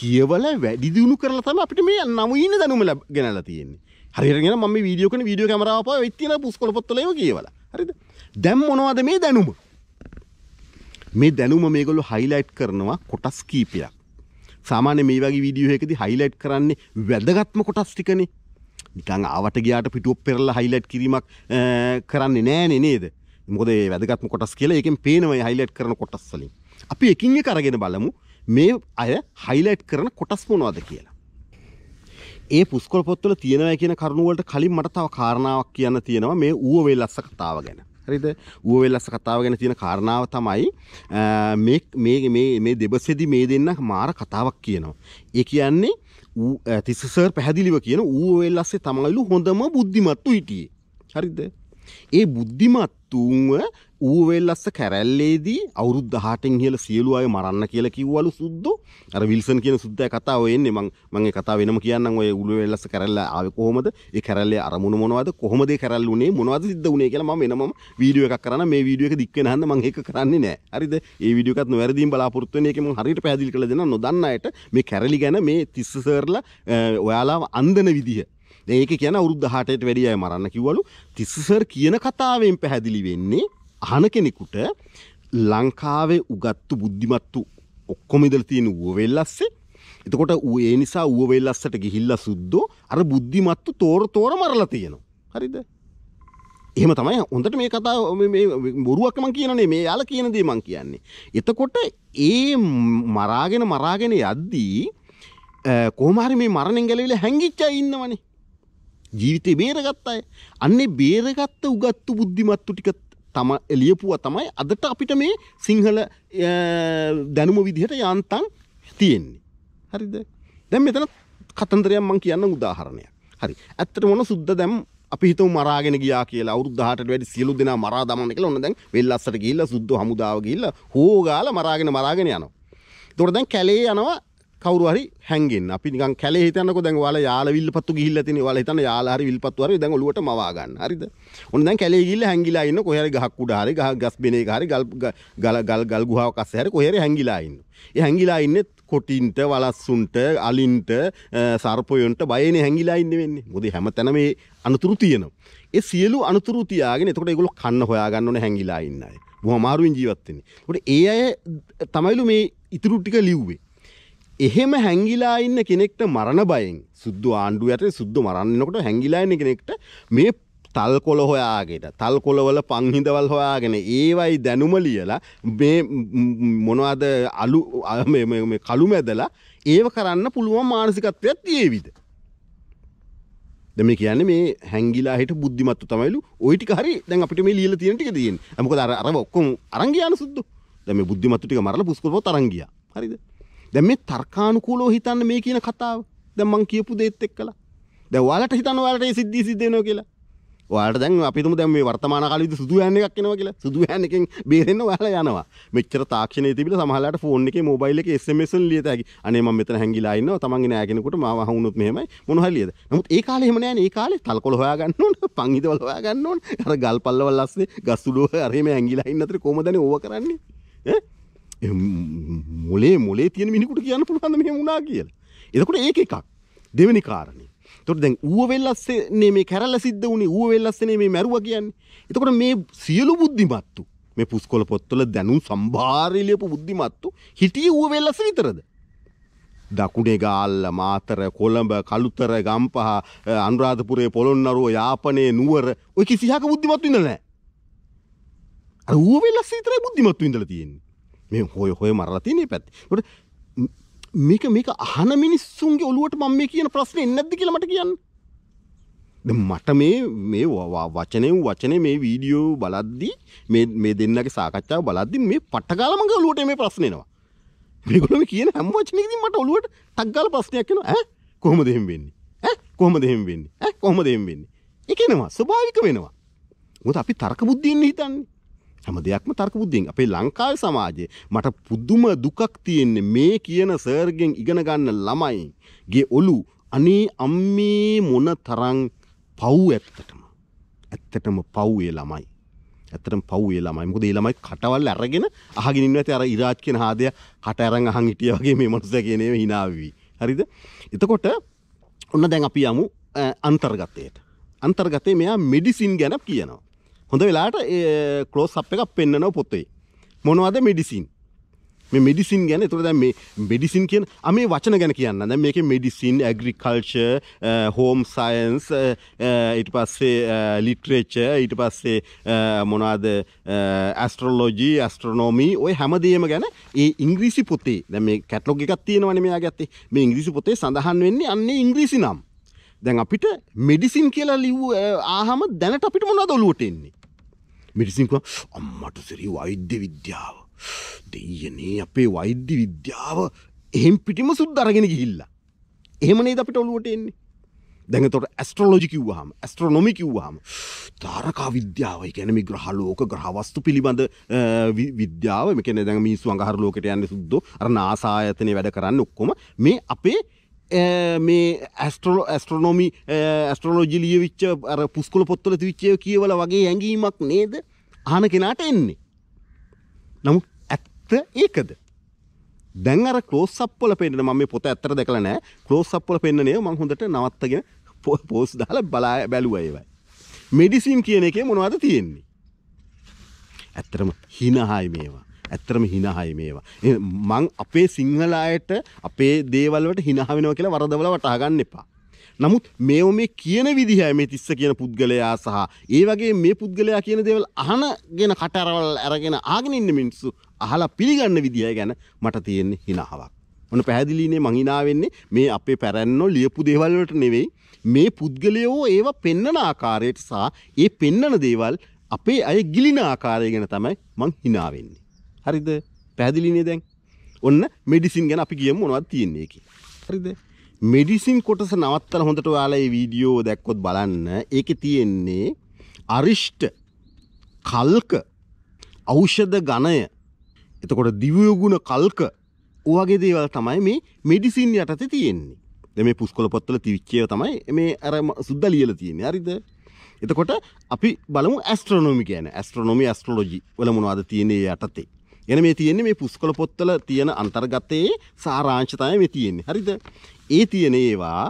කියවල වැඩි දියුණු කරලා තම අපිට මේ නවීන දැනුම ගැනලා තියෙන්නේ හරිරගෙන ම වීඩියෝකන වීඩියෝ කමරාව වෙත්තින පුස්කොලොත්තුලේ කියවල හරිද දැම් මොනවද මේ දැනුම මේ දැනුම මේගොලු හයිලයිට් කරනවා කොටස් කීපයක් සාමාන්‍ය මේ වගේ වීඩියෝ එකද හයිලයිට් කරන්නේ වැදගත්ම කොටස් ටිකනේ නිකං ආවට ගයාට පිටුව පෙරලා හයිලයිට් කිරීමක් කරන්නේ නෑනේ නේද මොකද ඒ වැදගත්ම කොටස් කියලා එකෙන් පේනවා හයිලයිට් කරන කොටස් වලින්. අපි එකින් එක අරගෙන බලමු මේ අය හයිලයිට් කරන කොටස් මොනවද කියලා. ඒ පුස්කොළ පොත්වල තියෙනවා කියන කරුණු වලට කලින් මට තව කාරණාවක් කියන්න තියෙනවා මේ ඌව වේලස්ස කතාව ගැන. හරිද ඌව වෙල්ලස්ස කතාව ගැන තියෙන කාරණාව තමයි මේ දෙබසෙදි මේ දෙන්න මාර කතාවක් කියනවා. ඒ කියන්නේ තිස්සර් පැහැදිලිව කියන ඌව වෙල්ලස්සේ තමයිලු හොඳම බුද්ධිමත්තු හිටියේ. හරිද ඒ බුද්ධිමත්තුන්ව ඌවෙල්ලස්ස කැරැල්ලේදී අවුරුද් දහටෙන් හල සියලු අය මරන්න කියල කිව්වලු සුද්ද අර විල්සන් කියන සුද්දය කතාව එන්නේ මං මගේ කතා වෙනම කියන්න ඔය උළුවෙල්ලස කරල්ල ආව කොහොමද ඒ කරල්ලේ අරමුණ මොනවද කොහොමද කරල්ලුනේ මොනවද සිද්ධ වුණේ කියලා මම වෙනම වීඩියෝ එකක් කරන මේ වීඩියෝ එක දික්කෙන හන්ද මං ඒක කරන්නේ නැහැ හරිද ඒ වීඩියෝ එකත් නොවැරදීම් බලාපොරොත්තු වෙන එක මං හරියට පැහැදිලි කරලා දෙන්න නොදන්න අයට මේ කැරලි ගැන මේ තිස්ස සර්ලා ඔයාලා අන්දන විදිහ ඒක කියන අවුරුද්ද 18ට වැඩි අය මරන්න කිව්වලු තිස්සර් කියන කතාවෙන් පැහැදිලි වෙන්නේ අහන කෙනෙකුට ලංකාවේ උගත්තු බුද්ධිමත්තු ඔක්කොම ඉදලා තියෙන ඌවෙල්ලස්සේ එතකොට ඒ නිසා ඌවෙල්ලස්සට ගිහිල්ලා සුද්දෝ අර බුද්ධිමත්තු තෝර තෝර මරලා තියෙනවා හරිද එහෙම තමයි හොඳට මේ කතාව බොරුවක් මං කියනනේ මේ යාලා කියන දේ මං කියන්නේ එතකොට ඒ මරාගෙන මරාගෙන යද්දී කොහොම හරි මේ මරණෙන් ගැලවිලා හැංගිච්චා ඉන්නවනේ ජීවිතේ බේරගත් අය අන්නේ බේරගත්ත උගත්තු බුද්ධිමත්තු ටික තම එලියපුුව තමයි අදට අපිට මේ සිංහල දැනුම විදිහට යන්තන් තියෙන්නේ. හරිද දැම් මෙතන කතන්දරයක් මං කියන්න උදාහරණය හරි ඇත්තට මොන සුද්ද දැම් අපිහිත මරාගෙන ගියා කියලා අවුද්ධහට වැඩ සියලු දෙෙන මරා දමන කළ ඔන්න දැන් වෙල්ලස්සට ගිල්ල සුද්ද හමුදාව ගිල්ල හෝගාල මරාගෙන මරාගෙන යනවා. තොර දැන් කැලේ යනවා කවරු හරි හැගෙන් අපි නික කැලේ හිතනක දැන් වාල යාල විල්පත්තු ගිහිල්ලා තියෙන වාල හිතන යාල හරි විල්පත්තු හරි දැන් ඔලුවට මවා ගන්න හරිද ඔන්න දැන් කැලේ ගිහිල්ලා හැංගිලා ඉන්න කොහේ හරි ගහක් උඩ හරි ගහ ගස් බිනේ හරි ගල් ගල් ගල් ගල් ගුහාවක් අස්සේ හරි කොහේ හරි හැංගිලා ඉන්න ඒ හැංගිලා ඉන්නේ කොටින්ට වලස්සුන්ට අලින්ට සර්පයොන්ට බයන හැඟිලා ඉන්න වෙන්නේ මොද හැම තැන මේ අනතුරු තියෙනවා ඒ සියලු අනතුරු තියාගෙන එතකොට ඒගොල්ලෝ කන්න හොයාගන්න ඕනේ හැංගිලා ඉන්න අය බොහොම අමාරුවෙන් ජීවත් වෙන්නේ. ඒ අය තමයිලු මේ ඉතුරු ටික ලිව්වේ. එහෙම හැංගිලා ඉන්න කෙනෙක්ට මරණ බයෙන් සුද්දු ආණ්ඩු ඇත සුද්දු මරන්නකොට හැංගිලා ඉන්න කෙනෙක්ට මේ තල් කොළ හොයාගේට තල් කොළවල පංහිදවල් හොයාගෙන ඒවයි දැනුම ලියලා මේ මොනවාද අලු කළු මැදලා ඒව කරන්න පුළුවන් මානසිකත්වයක් තියේවිද. දෙම කියන මේ හැංගිලාහිට බුද්ධිමත්තු තමයිලු ඔයිටි හරි දැන් අපිට මේ ලියල තියෙනටික තියෙන් ඇමක අර ඔක්කොම අරංගයාන සුද්දු දැම බුද්ධිමත්තුටික මරල පුස්කොප තරංගිය හරිද. දැන් මේ තර්කානුකූලව හිතන්න මේ කියන කතාව. දැන් මං කියපු දේත් එක්කලා. දැන් ඔයාලට හිතන්න ඔයාලට මේ සිද්ධිය සිද්ධ වෙනවා කියලා. ඔයාලට දැන් අපි හිතමු දැන් මේ වර්තමාන කාලෙදි සුදු වෑන් එකක් එනවා කියලා. සුදු වෑන් එකෙන් බේරෙන්න ඔයාලා යනවා. මෙච්චර තාක්ෂණයේ තිබිලා සමහරලාට ෆෝන් එකේ මොබයිල් එකේ SMS වලින් ලියත හැකි. අනේ මම මෙතන හැංගිලා ඉන්නවා. තමන්ගේ නෑ කෙනෙකුට මාව අහුනොත් මෙහෙමයි මොන හරි ලියද. නමුත් ඒ කාලේ එහෙම නෑනේ. ඒ කාලේ තල්කොළ හොයාගන්න ඕන, පන්හිදවල හොයාගන්න ඕන. අර ගල්පල්ලවල් ලස්සේ ගස් උඩ අර එහෙම හැංගිලා ඉන්න අතරේ කොහමදනේ ඕවා කරන්නේ? ඈ මොලේ මොලේ තියෙන මිනිකුට කියන්න පුළුවන් මෙහෙම වුණා කියලා. එතකොට ඒක එකක්. දෙවෙනි කාරණේ. එතකොට දැන් ඌව වෙල්ලස්සේ මේ කැරල්ල සිද්ධ වුණේ ඌව වෙල්ලස්සනේ මේ මැරුවා කියන්නේ. එතකොට මේ සියලු බුද්ධිමත්තු මේ පුස්කොළ පොත්වල දැනුම් සම්භාරය ලියපු බුද්ධිමත්තු හිටියේ ඌව වෙල්ලස්ස විතරද? දකුණේගාල්ල මාතර කොළඹ කළුතර ගම්පහ අනුරාධපුරේ පොළොන්නරුව යාපනයේ නුවර ඔය කිසිහක බුද්ධිමත්තු ඉඳලා නැහැ. අර ඌව වෙල්ලස්ස විතරයි බුද්ධිමත්තු ඉඳලා තියෙන්නේ. මේ හොය හොය මරලා තියෙන පැත්ත. ඒකට මේක මේක අහන මිනිස්සුන්ගේ ඔළුවට මම මේ කියන ප්‍රශ්නේ එන්නේ නැද්ද කියලා මට කියන්න. දැන් මට මේ මේ වචනේ වචනේ මේ වීඩියෝ බලද්දි මේ මේ දෙන්නගේ සාකච්ඡාව බලද්දි මේ පටගාලා මගේ ඔළුවට මේ ප්‍රශ්නේ එනවා. මේගොල්ලෝ කියන හැම වචනයකින්ම මට ඔළුවට ටක් ගාලා ප්‍රශ්නයක් එනවා. ඈ කොහොමද එහෙම වෙන්නේ? ඈ කොහොමද එහෙම වෙන්නේ? ඈ කොහොමද එහෙම වෙන්නේ? ඒක එනවා ස්වභාවික වෙනවා. මොකද අපි තර්ක බුද්ධියෙන් හිතන්නේ. හැම දෙයක්ම තර්ක බුද්ධියෙන් අපේ ලංකාවේ සමාජයේ මට පුදුම දුකක් තියෙන්නේ මේ කියන සර්ගෙන් ඉගෙන ගන්න ළමයිගේ ඔලු අනේ අම්මේ මොන තරම් පව් ඇත්තටම ඇත්තටම පව්ේ ළමයි ඇතරම් පව්ේ ළමයි මොකද ඒ ළමයි කටවල් අරගෙන අහගෙන ඉන්න ඇති අර ඉරාජ් කියන හාදය කට අරන් අහන් හිටියා වගේ මේ මනුස්සයා කියන ඒවා hina වෙවි හරිද එතකොට ඔන්න දැන් අපි යමු අන්තර්ගතයට අන්තර්ගතේ මෙයා මෙඩිසින් ගැන කියනවා හොඳ වෙලාට කලෝස් අප් එකක් පෙන්න්නනව පොත්තේ. මොනවද මෙඩිසින්. මේ මෙඩිසින් ගැන තුර දැ මේ මෙඩිසින් කියන මේ වචන ගැන කියන්න දැ මේක මෙඩිසින් ඇග්‍රිකල්ච හෝම් සයින්ස් ඊට පස්සේ ලිටරේච ඊට පස්සේ මොනාද ඇස්ට්‍රෝලෝජී ඇස්ට්‍රනෝමී ඔය හැමදේම ගැන ඒ ඉංග්‍රීසි පොතේ දැම කැටලොග එකක් තියෙනවන මෙයා ගත්තේ මේ ඉංග්‍රීසි පොතේ සඳහන් වෙන්නේ අන්නේ ඉංග්‍රීසි නම් දැන් අපිට මෙඩිසින් කියලා ලිව් ආහම දැනට අපිට මොනද ඔලුවටෙන්නේ මිනිසින්කව අම්මට සිරි වෛද්‍ය විද්‍යාව. දෙයනේ අපේ වෛද්‍ය විද්‍යාව එහෙම් පිටිම සුද් අරගෙන ගිහිල්ලා. එහෙමනේ අපිට ඔලුවට එන්නේ. දැඟ තොට ඇස්ට්‍රෝලෝජි කිව්වාහම ඇස්ට්‍රනොමි කිව්වාහම තාරකා විද්‍යාව ගැනම ග්‍රහලෝක ග්‍රහවස්තු පිළිබඳ විද්‍යාව මෙකන දැ මිස්ු අඟහර ලෝකට යන්න සුද්ද අර නාසායතනය වැඩ කරන්න ඔක්කොම මේ අපේ මේ ඇස්ට්‍රලෝ ඇස්ට්‍රනොමි ඇස්ට්‍රලෝජි ලියවිච්ච අර පුස්කොල පොත්තල තිවිච්චය කියවල වගේ ඇඟීමක් නේද ආන කෙනාට එන්නේ. නමු ඇත්ත ඒකද. දැන් අර කෝස්සප්පල පෙන්න්න ම පොත ඇත්තර දෙකලන කෝස්සප්පල පෙන්න්නනය මංහොඳට නවත්තගෙන පෝස් දාල බලා බැලුවයවයි. මෙඩිසිම් කියන එක මොනවද තියෙන්නේ. ඇත්තරම හිනහායි මේවා. ඇත්තරම හිනහයි මේවා. මං අපේ සිංහල අයට අපේ දේවල් වලට හිනහ වෙනවා කියලා වරදවල වටහා ගන්න එපා. නමුත් මේව මේ කියන විදිහයි මේ තිස්ස කියන පුද්ගලයා සහ ඒ වගේ මේ පුද්ගලයා කියන දේවල් අහනගෙන කටරවල් අරගෙන ආගෙන ඉන්න මිනිස්සු අහලා පිළිගන්න විදිහය ගැන මට තියෙන හිනාවක්. ඔන්න පැහැදිලිනේ මහිනා වෙන්නේ මේ අපේ පැරැන්නෝ ලියපු දේවල් වලට නෙවෙයි මේ පුද්ගලයෝ ඒවා පෙන්නන ආකාරයට සහ ඒ පෙන්නන දේවල් අපේ අය ගිලින ආකාරය ගැන තමයි මං හිනා වෙන්නේ. හරිද පැදිලිනේ දැන් ඔන්න මෙඩිසින් ගැන අපි කියමු මොනවද තියෙන්නේ ඒකේ හරිද මෙඩිසින් කොටස නවත්තලා හොඳට ඔයාලා මේ වීඩියෝ දැක්කොත් බලන්න ඒකේ තියෙන්නේ අරිෂ්ඨ කල්ක ඖෂධ ගණය එතකොට දිව්‍යගුණ කල්ක ඔයගේ දේවල් තමයි මේ මෙඩිසින් යටතේ තියෙන්නේ දැන් මේ පුස්කොළ පොත්වල තිවිච්චේව තමයි මේ අර සුද්දා ලියලා තියෙන්නේ හරිද එතකොට අපි බලමු ඇස්ට්‍රොනොමි කියන ඇස්ට්‍රොනොමි ඇස්ට්‍රොලොජි වල මොනවද තියෙන්නේ යටතේ එන මේ තියෙන්නේ මේ පුස්කොළ පොත්වල තියෙන අන්තර්ගතයේ සාරාංශ තමයි මේ තියෙන්නේ. හරිද? ඒ තියෙන ඒවා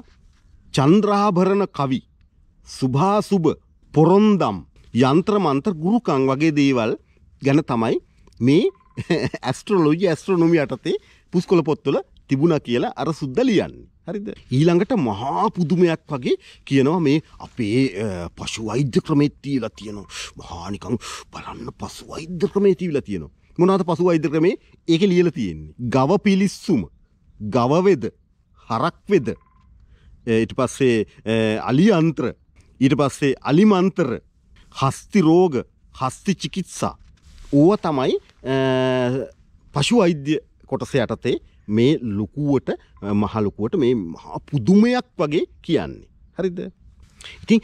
චන්ද්‍රාභරණ කවි, සුභාසුබ, පොරොන්දම්, යంత్ర මන්ත්‍ර ගුරුකම් වගේ දේවල් ගැන තමයි මේ [LAUGHS] ඇස්ට්‍රොලොජි ඇස්ට්‍රොනොමි යටතේ පුස්කොළ පොත්වල තිබුණා කියලා අර සුද්ද ලියන්නේ. හරිද ඊළඟට මහා පුදුමයක් වගේ කියනවා මේ අපේ පශු වෛද්‍ය ක්‍රමේත් තියලා තියෙනවා මහානිකං බලන්න පසු වෛද්‍ය ක්‍රමේ තියලා තියෙනවා මොනවද පසු වෛද්‍ය ක්‍රමේ ඒක ලියලා තියෙන්නේ ගව පිලිස්සුම ගව වෙද හරක් වෙද ඊට පස්සේ අලියන්ත්‍ර ඊට පස්සේ අලිමන්ත්‍ර හස්ති රෝග හස්ති චිකිත්සා ඌව තමයි පශු වෛද්‍ය කොටස යටතේ මේ ලොකුවට මහලොකුවට මේ පුදුමයක් වගේ කියන්නේ හරිද ඉතින්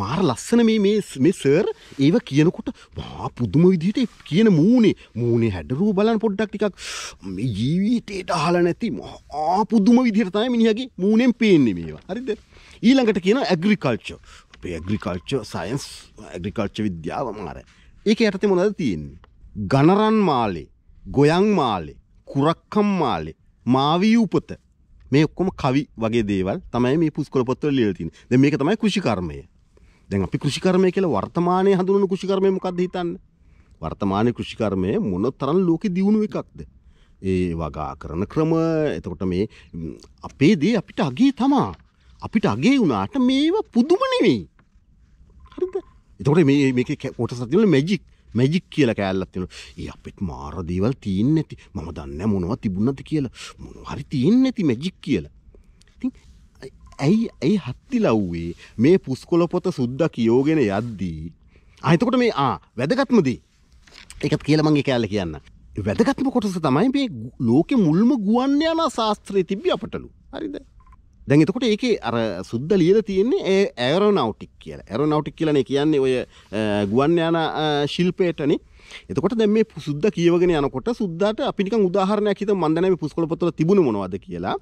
මාර ලස්සන මේ සර් ඒව කියනකොට වා පුදුම විදිහට කියන මූනේ මූුණේ හැඩරූ බලන් පොඩ්ඩක් ටිකක් ජීවිතයට දාල නැති මහා පුදුම විදිරතය මිනිහගේ මූනෙන් පේන්නේ මේවා හරිද ඊළඟට කියන ඇග්‍රිකල්ච අපේ ඇග්‍රිකල්ච සයින්ස් ඇග්‍රිකල්ච විද්‍යාව මාර ඒක යටතේ මොනද තියෙන්නේ ගණරන් මාලේ ගොයන් මාලේ කුරක්කම් මාලේ මාවී උපත මේ ඔක්කොම කවි වගේ දේවල් තමයි මේ පුස්කොළ පොත්වල ලියලා තියෙන්නේ. දැන් මේක තමයි කෘෂිකර්මය. දැන් අපි කෘෂිකර්මය කියලා වර්තමානයේ හඳුනන කෘෂිකර්මය මොකක්ද හිතන්නේ? වර්තමානයේ කෘෂිකර්මය මොනතරම් ලෝකෙ දියුණු එකක්ද? ඒ වගා කරන ක්‍රම එතකොට මේ අපේ දේ අපිට අගේ තමා. අපිට අගේ වුණාට මේවා පුදුම නෙවෙයි. හරිද? එතකොට මේ මේකේ කොටසක් තියෙනවා මැජික්. මැජික් කියල කෑල්ලක් තිෙන ඒ අපෙත් මාර දේවල් තියන්න ඇති මම දන්න මොනවා තිබුණද කියලා මොන හරි තියෙන් ඇති මැජික් කියලා ඉතින් ඇයි ඇයි හත්ති ලව්වේ මේ පුස්කොල පොත සුද්ද කියෝගෙන යද්දී අහිතකොට මේ ආ වැදගත්මදී එකත් කියලමගේ කෑල්ල කියන්න වැදගත්ම කොටස තමයි මේ ලෝකෙ මුල්ම ගුවන්්‍යයාලා ශාස්ත්‍රය තිබ්බි අපටලු හරිද දැන් එතකොට ඒක අර සුද්ද ලියල තියෙන්නේ ඒ ඇරෝනවටික් කියල ඇරෝනවටික් කියලන කියන්නේ ඔය ගුවන් යාන ශිල්පයටනේ එතකොට දැම මේ සුද්ද කියවගෙන යනකොට සුද්දාට අපිනික උදාහරණයක් හිත මන්දනම පුස්කොලපොතල තිබුණ මොනවද කියලා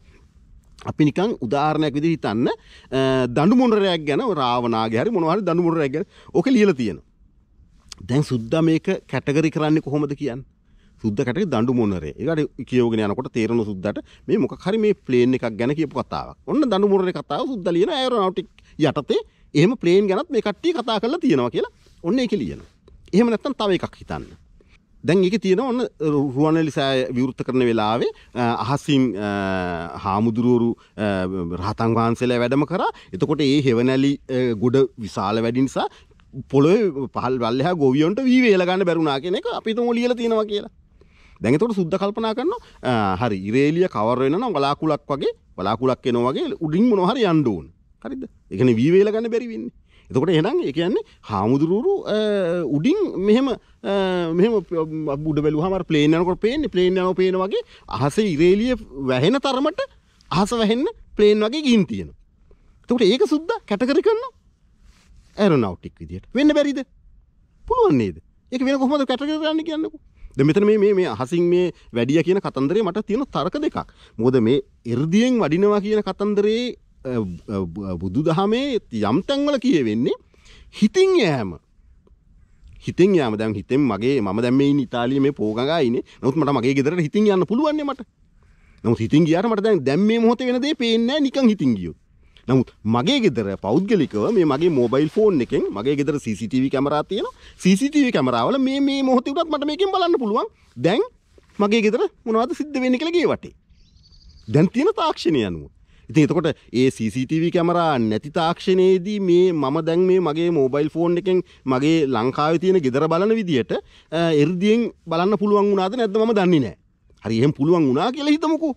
අපි නිකං උදාහරණයක් විදි හිතන්න දඩුමුණරයක් ගැන රාවනාගේ හරි මොනවාරි දඩුමුණරයක් ගැන ඕක ලියල තියෙන. දැන් සුද්ද මේක කැටගරි කරන්නේ කොහොමද කියන්න සුද්දකට දඬු මොනරේ. ඒකට කියවගෙන යනකොට තේරෙන සුද්දට මේ මොකක් හරි මේ ප්ලේන් එකක් ගැන කියපු කතාවක්. ඔන්න දඬු මොනරේ කතාව සුද්ද ලියන ඇරෝනොටික් යටතේ එහෙම ප්ලේන් ගැනත් මේ කට්ටිය කතා කරලා තියෙනවා කියලා ඔන්න ඒක ලියනවා. එහෙම නැත්තම් තව එකක් හිතන්න. දැන් එක තියෙන ඔන්න රුවනලි සෑ විවෘත කරන වෙලාවේ අහසින් හාමුදුරුවරු රහතන් වහන්සේලා වැඩම කරා එතකොට ඒ හෙවනැලි ගොඩ විශාල වැඩි නිසා පොළොවේ පහල් වල්ලහා ගොවියන්ට වී වේලා ගන්න බැරුණා කියන එක අපිටම ලියලා තියෙනවා කියලා. දැඟතට සුද්ද කල්පනා කරන හරි ඉරේලිය කවරෙන නම් වලාකුලක් වගේ වලාකුලක් එනවාගේ උඩින් මොනොහරි යන්ඩුවන් හරිද එකන වීවේල ගන්න බැරිවෙන්න එතකොට එනම් එක කියන්නේ හාමුදුරුවරු උඩින් මෙහෙම මෙම බුඩ බැලු හම පලේනකොට පේන්නේ පලේනෝ පේන වගේ අහස ඉරේලිය වැහෙන තරමට අහස වැහෙන්න ප්ලේන් වගේ ගින් තියෙන තකට ඒක සුද්ද කැටකරි කරන්න ඇරනවටික් විදිට වෙන්න බැරිද පුළුවන්න්නේද එක වෙන කොහොමද කැටකරන්න කියන්නකු ද මෙතන මේ මේ අහසින් මේ වැඩිය කියන කතන්දරේ මට තියෙන තර්ක දෙකක්. මොකද මේ 이르දියෙන් වඩිනවා කියන කතන්දරේ බුදුදහමේ යම් තැන්වල කියවෙන්නේ හිතින් යෑම. හිතින් යෑම දැන් හිතෙන් මගේ මම දැන් මේ ඉතාලියේ මේ පෝගඟා ඉන්නේ. නමුත් මට මගේ ගෙදරට හිතින් යන්න පුළුවන් නේ මට. නමුත් හිතින් ගියාට මට දැන් දැන් මේ මොහොතේ වෙන දේ පේන්නේ නැහැ නිකන් හිතින් ගියොත්. නමුත් මගේ ගෙදර පෞද්ගලිකව මේ මගේ මෝබයිල් ෆෝන් එකෙන් මගේ ගෙදර CCTV කැමරා තියෙන CCTV කැමරාවල මේ මේ මොහොතේ උනත් මට මේකෙන් බලන්න පුළුවන් දැන් මගේ ගෙදර මොනවද සිද්ධ වෙන්නේ කියලා ගේ වටේ දැන් තියෙන තාක්ෂණය අනුව ඉතින් එතකොට ඒ CCTV කැමරා නැති තාක්ෂණයේදී මේ මම දැන් මේ මගේ මෝබයිල් ෆෝන් එකෙන් මගේ ලංකාවේ තියෙන ගෙදර බලන විදියට එර්දියෙන් බලන්න පුළුවන් වුණාද නැද්ද මම දන්නේ නැහැ. හරි එහෙම පුළුවන් වුණා කියලා හිතමුකෝ.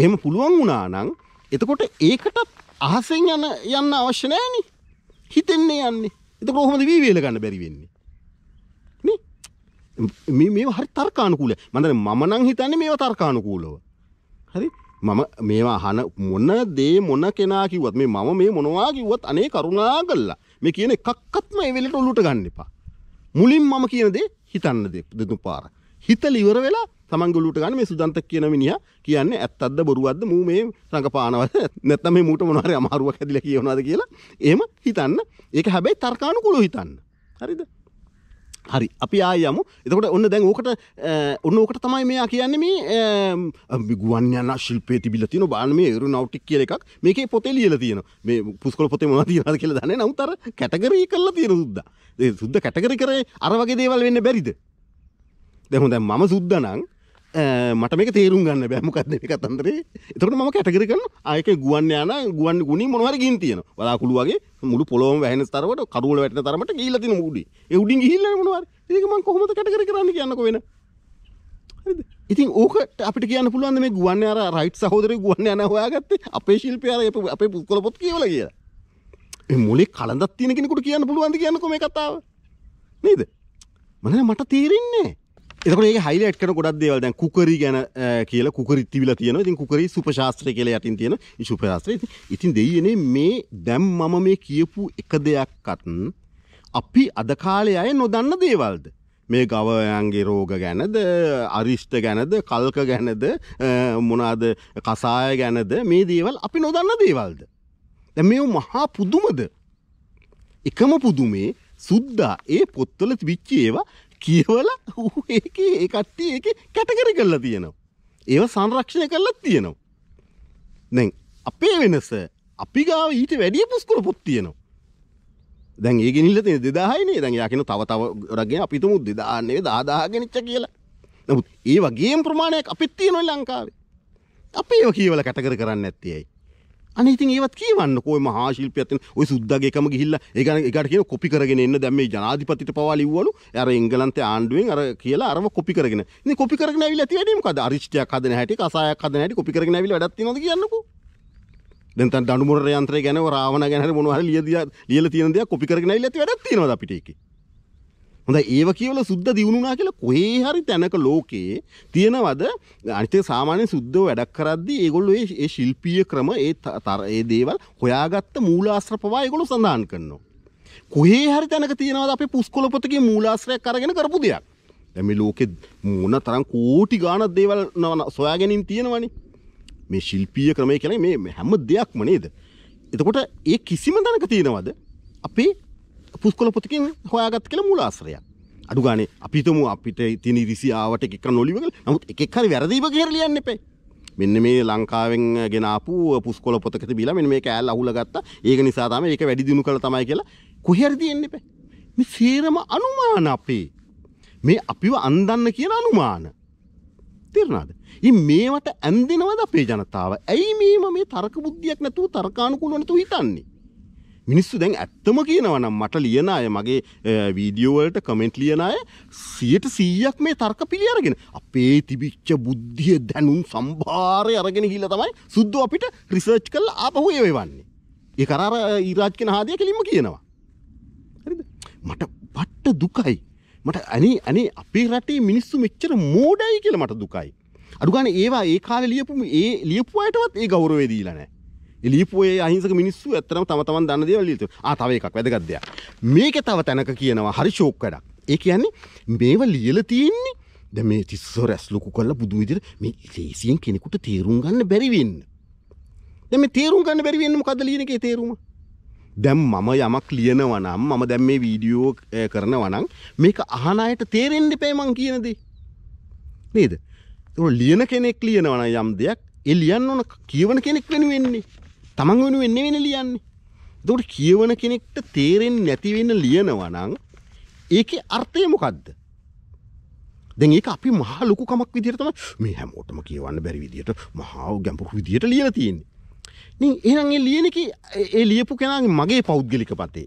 එහෙම පුළුවන් වුණා නම් එතකොට ඒකටත් අහසෙන් යන යන්න අවශ්‍ය නෑනේ. හිතෙන්නේ යන්නේ. ඒක කොහොමද වීවේල ගන්න බැරි වෙන්නේ? නේ? මේ මේව හරි තර්කානුකූලයි. මම දන්නේ මම නම් හිතන්නේ මේව තර්කානුකූලව. හරි? මම මේවා අහන මොන දේ මොන කෙනා කිව්වත් මේ මම මේ මොනවා කිව්වත් අනේ කරුණා කළා. මේ කියන එකක්වත්ම ඒ වෙලට ඔලුවට ගන්න එපා. මුලින් මම කියන දේ හිතන්න දෙන්න පාර. හිතල ඉවර වෙලා තමන්ගලුට ගන්න මේ සුජන්ත කියන මිනිහ කියන්න ඇත්තද බොරුවද්ද මූ මේ රඟපානවද නැත්තම් මේ මූට මොනවාරි අමාරුවක් හැදිලා කියනවාද කියලා එහෙම හිතන්න ඒක හැබැයි තර්කානුකූලව හිතන්න හරිද හරි අපි ආයමු එතකොට ඔන්න දැන් ඕකට ඔන්න ඕකට තමයි මෙයා කියන්නේ මේ ගුවන්යන ශිල්පේ තිබිලා තියෙන බාන මේ ඒරොනොටික් කියලා එකක් මේකේ පොතේ ලියලා තියෙනවා මේ පුස්කොළ පොතේ මොනවද තියනවද කියලා දන්නේ නැහොත් අර කැටගරි කරලා තියෙන සුද්දා ඒ සුද්ද කැටගරි කරේ අර වගේ දේවල් වෙන්න බැරිද දැන් හොඳයි මම සුද්දා නම් මට මේක තේරුම් ගන්න බෑමකක්ද මේ කතන්දරේ එතකොට මම කැටගරි කරන ආයක ගුවන් යාන ගුවන් ගුණි මොනවර ගින් තියෙන වලාකුළු වගේ මුළු පොළොවම වැහෙන තරමට කරුවල වැටෙන තරමට ගිහිල්ලා තියෙන මුඩි ඒ උඩින් ගිහිල්ලා මොනවර ඒක මම කොහොමද කැටගරි කරන්න කියන්නකෝ වෙන හරිද ඉතින් ඕකට අපිට කියන්න පුළුවන් මේ ගුවන් අර රයිට් සහෝදර ගුවන් යන හොයාගත්තේ අපේ ශිල්පියාර අපේ පුස්කොළ පොත් කියවලා කියලා. මේ මොලේ කලඳක් තියෙන කෙනෙකුට කියන්න පුළුවන්ද කියන්නකෝ මේ කතාව. නේද? මම මට තේරෙන්නේ නැහැ. එතකට හයිලට් කන ගොඩක් දේවල් දැන් කුකරි ගැන කියලා කුකරි තිබිල තියෙන ඉතින් කුකරි සුපශාස්ත්‍රය කියලා යටින් තියෙන ශුපශාස්ත්‍රය ඉතින් දෙයනේ මේ දැම් මම මේ කියපු එක දෙයක්කත්න් අපි අදකාලය අය නොදන්න දේවල්ද මේ ගවයන්ගේ රෝග ගැනද අරිෂ්ට ගැනද කල්ක ගැනද මොනාද කසාය ගැනද මේ දේවල් අපි නොදන්න දේවල්ද. දැ මෙ මහා පුදුමද. එකම පුදුමේ සුද්දා ඒ පොත්තල විච්චි ඒවා කියවල ඒක ඒ කට්ටිය ඒක කැටකර කරලා තියෙනවා. ඒව සංරක්ෂණය කරලත් තියෙනවා. දැන් අපේ වෙනස අපි ගාව ඊට වැඩිය පුස්කොල පොත් තියෙනවා. දැන් ඒ ගෙනිල්ල තියෙන 2000නේ. දැන් යා කියන තව තව රගෙන අපි තුමු 2000 නෙවෙයි 10000 ගෙනිච්ච කියලා. නමුත් ඒ වගේම ප්‍රමාණයක් අපිත් තියෙනවා ලංකාවේ. අපි ඒව කියවල කැටකර කරන්නේ නැත්තේ ඇයි? අනේ ඉතින් ඒවත් කියවන්න කොයි මහා ශිල්පියක් තියෙන ওই සුද්දාගේ එකම ගිහිල්ලා ඒක ඒකට කියන කොපි කරගෙන එන්න දැන් මේ ජනාධිපතිට පවා ලිව්වලු අර එංගලන්තේ ආණ්ඩුවෙන් අර කියලා අරම කොපි කරගෙන ඉතින් කොපි කරගෙන ඇවිල්ලා ඇති වැඩේ මොකද අරිෂ්ටයක් හදන හැටි කසායක් හදන හැටි කොපි කරගෙන ඇවිල්ලා වැඩක් තියනවද කියන්නකෝ දැන් තන් දඬුමුර යන්ත්‍රය ගැන රාවණ ගැන මොනවා හරි ලියලා තියෙන දේක් කොපි කරගෙන ඇවිල්ලා ඇති වැඩක් තියනවද අපිට ඒකේ හොඳ ඒව කියවල සුද්ද දියුණුනා කියලා කොහේ හරි තැනක ලෝකයේ තියෙනවද අනිතේ සාමාන්‍ය සුද්දව වැඩක් කරද්දි ඒගොල්ලෝ ඒ ශිල්පීය ක්‍රම ඒ තර ඒ දේවල් හොයාගත්ත මූලාශ්‍ර පවා ඒගොල්ලෝ සඳහන් කරනවා. කොහේ හරි තැනක තියෙනවද අපේ පුස්කොළ පොතේ මූලාශ්‍රයක් අරගෙන කරපු දෙයක්. දැන් මේ ලෝකෙ මොන තරම් කෝටි ගාණක් දේවල් සොයාගැනීම් තියෙනවනේ. මේ ශිල්පීය ක්‍රමය කියන්නේ මේ හැම දෙයක්ම නේද? එතකොට ඒ කිසිම තැනක තියෙනවද අපේ පුස්කොල පොතකින් හොයාගත් කියලා මූලාශ්‍රයක්. අඩු ගානේ අපි හිතමු අපිට තියෙන ඉරිසියාවට එක එක නොලිවකල නමුත් එකෙක් හරි වැරදීම කියලා ලියන්න එපේ. මෙන්න මේ ලංකාවෙන් ගෙනාපු පුස්කොල පොතක තිබිලා මෙන්න මේක ඈල් අහුලා ගත්තා. ඒක නිසා තමයි මේක වැඩි දියුණු කළා තමයි කියලා කොහේ හරි තියෙන්න එපේ. මේ සේරම අනුමාන අපේ. මේ අපිව අන්දන්න කියන අනුමාන. තේරුණාද? ඉතින් මේවට ඇන්දෙනවද අපේ ජනතාව? ඇයි මේ මේ තර්ක බුද්ධියක් නැතුව තර්කානුකූලව නැතුව හිතන්නේ? මිනිස්සු දැන් ඇත්තම කියනවනම් මට ලියන අය මගේ වීඩියෝවලට කමෙන්ට් ලියන අය සියට සීයක් මේ තර්ක පිළියරගෙන අපේ තිබිච්ච බුද්ධිය දැනුම් සම්භාරය අරගෙන හිල තමයි සුද්දෝ අපිට රිසර්ච් කල් ආපහු ඒවේ වන්නේ ඒ කරාර ඊරාජ් කෙන හාදය කෙලින්ම කියනවා හරිද මට පට්ට දුකයි මට අනේ අනේ අපේ රටේ මිනිස්සු මෙච්චර මෝඩයි කියල මට දුකයි. අඩුගන ඒවා ඒ කාල ලියපුම ඒ ලියපු අයටවත් ඒ ගෞරවේදීලනෑ එලිපු ඒ අහිංසක මිනිස්සු ඇත්තටම තම තමන් දන්න දේවල් ලියතු. ආ තව එකක් වැදගත් දෙයක්. මේකේ තව තැනක කියනවා හරි ෂෝක් වැඩක්. ඒ කියන්නේ මේව ලියලා තියෙන්නේ දැන් මේ තිස්ස රැස් ලොකු කරලා බුදු විදිහට මේ ලේසියෙන් කෙනෙකුට තේරුම් ගන්න බැරි වෙන්න. දැන් මේ තේරුම් ගන්න බැරි වෙන්නේ මොකද්ද ලියන එකේ තේරුම? දැම් මම යමක් ලියනවනම් මම දැම් මේ වීඩියෝ කරනවනම් මේක අහනයට තේරෙන්ඩි පෑමං කියනදී. නේද ලියන කෙනෙක් ලියනවන යම් දෙයක් එලියන්න ඕන කියවන කෙනෙක් වෙන වෙන්නේ තමන් වෙනුවෙන් නෙවෙයි ලියන්නේ. එතකොට කියවන කෙනෙක්ට තේරෙන්නේ නැති වෙන්න ලියනවා නම් ඒකේ අර්ථය මොකද්ද? දැන් ඒක අපි මහා ලොකුකමක් විදිහට තමයි මේ හැමෝටම කියවන්න බැරි විදිහට මහා ගැඹුරු විදිහට ලියලා තියෙන්නේ. ඉතින් එහෙනම් ඒ ලියන කී ඒ ලියපු කෙනාගේ මගේ පෞද්ගලික පතේ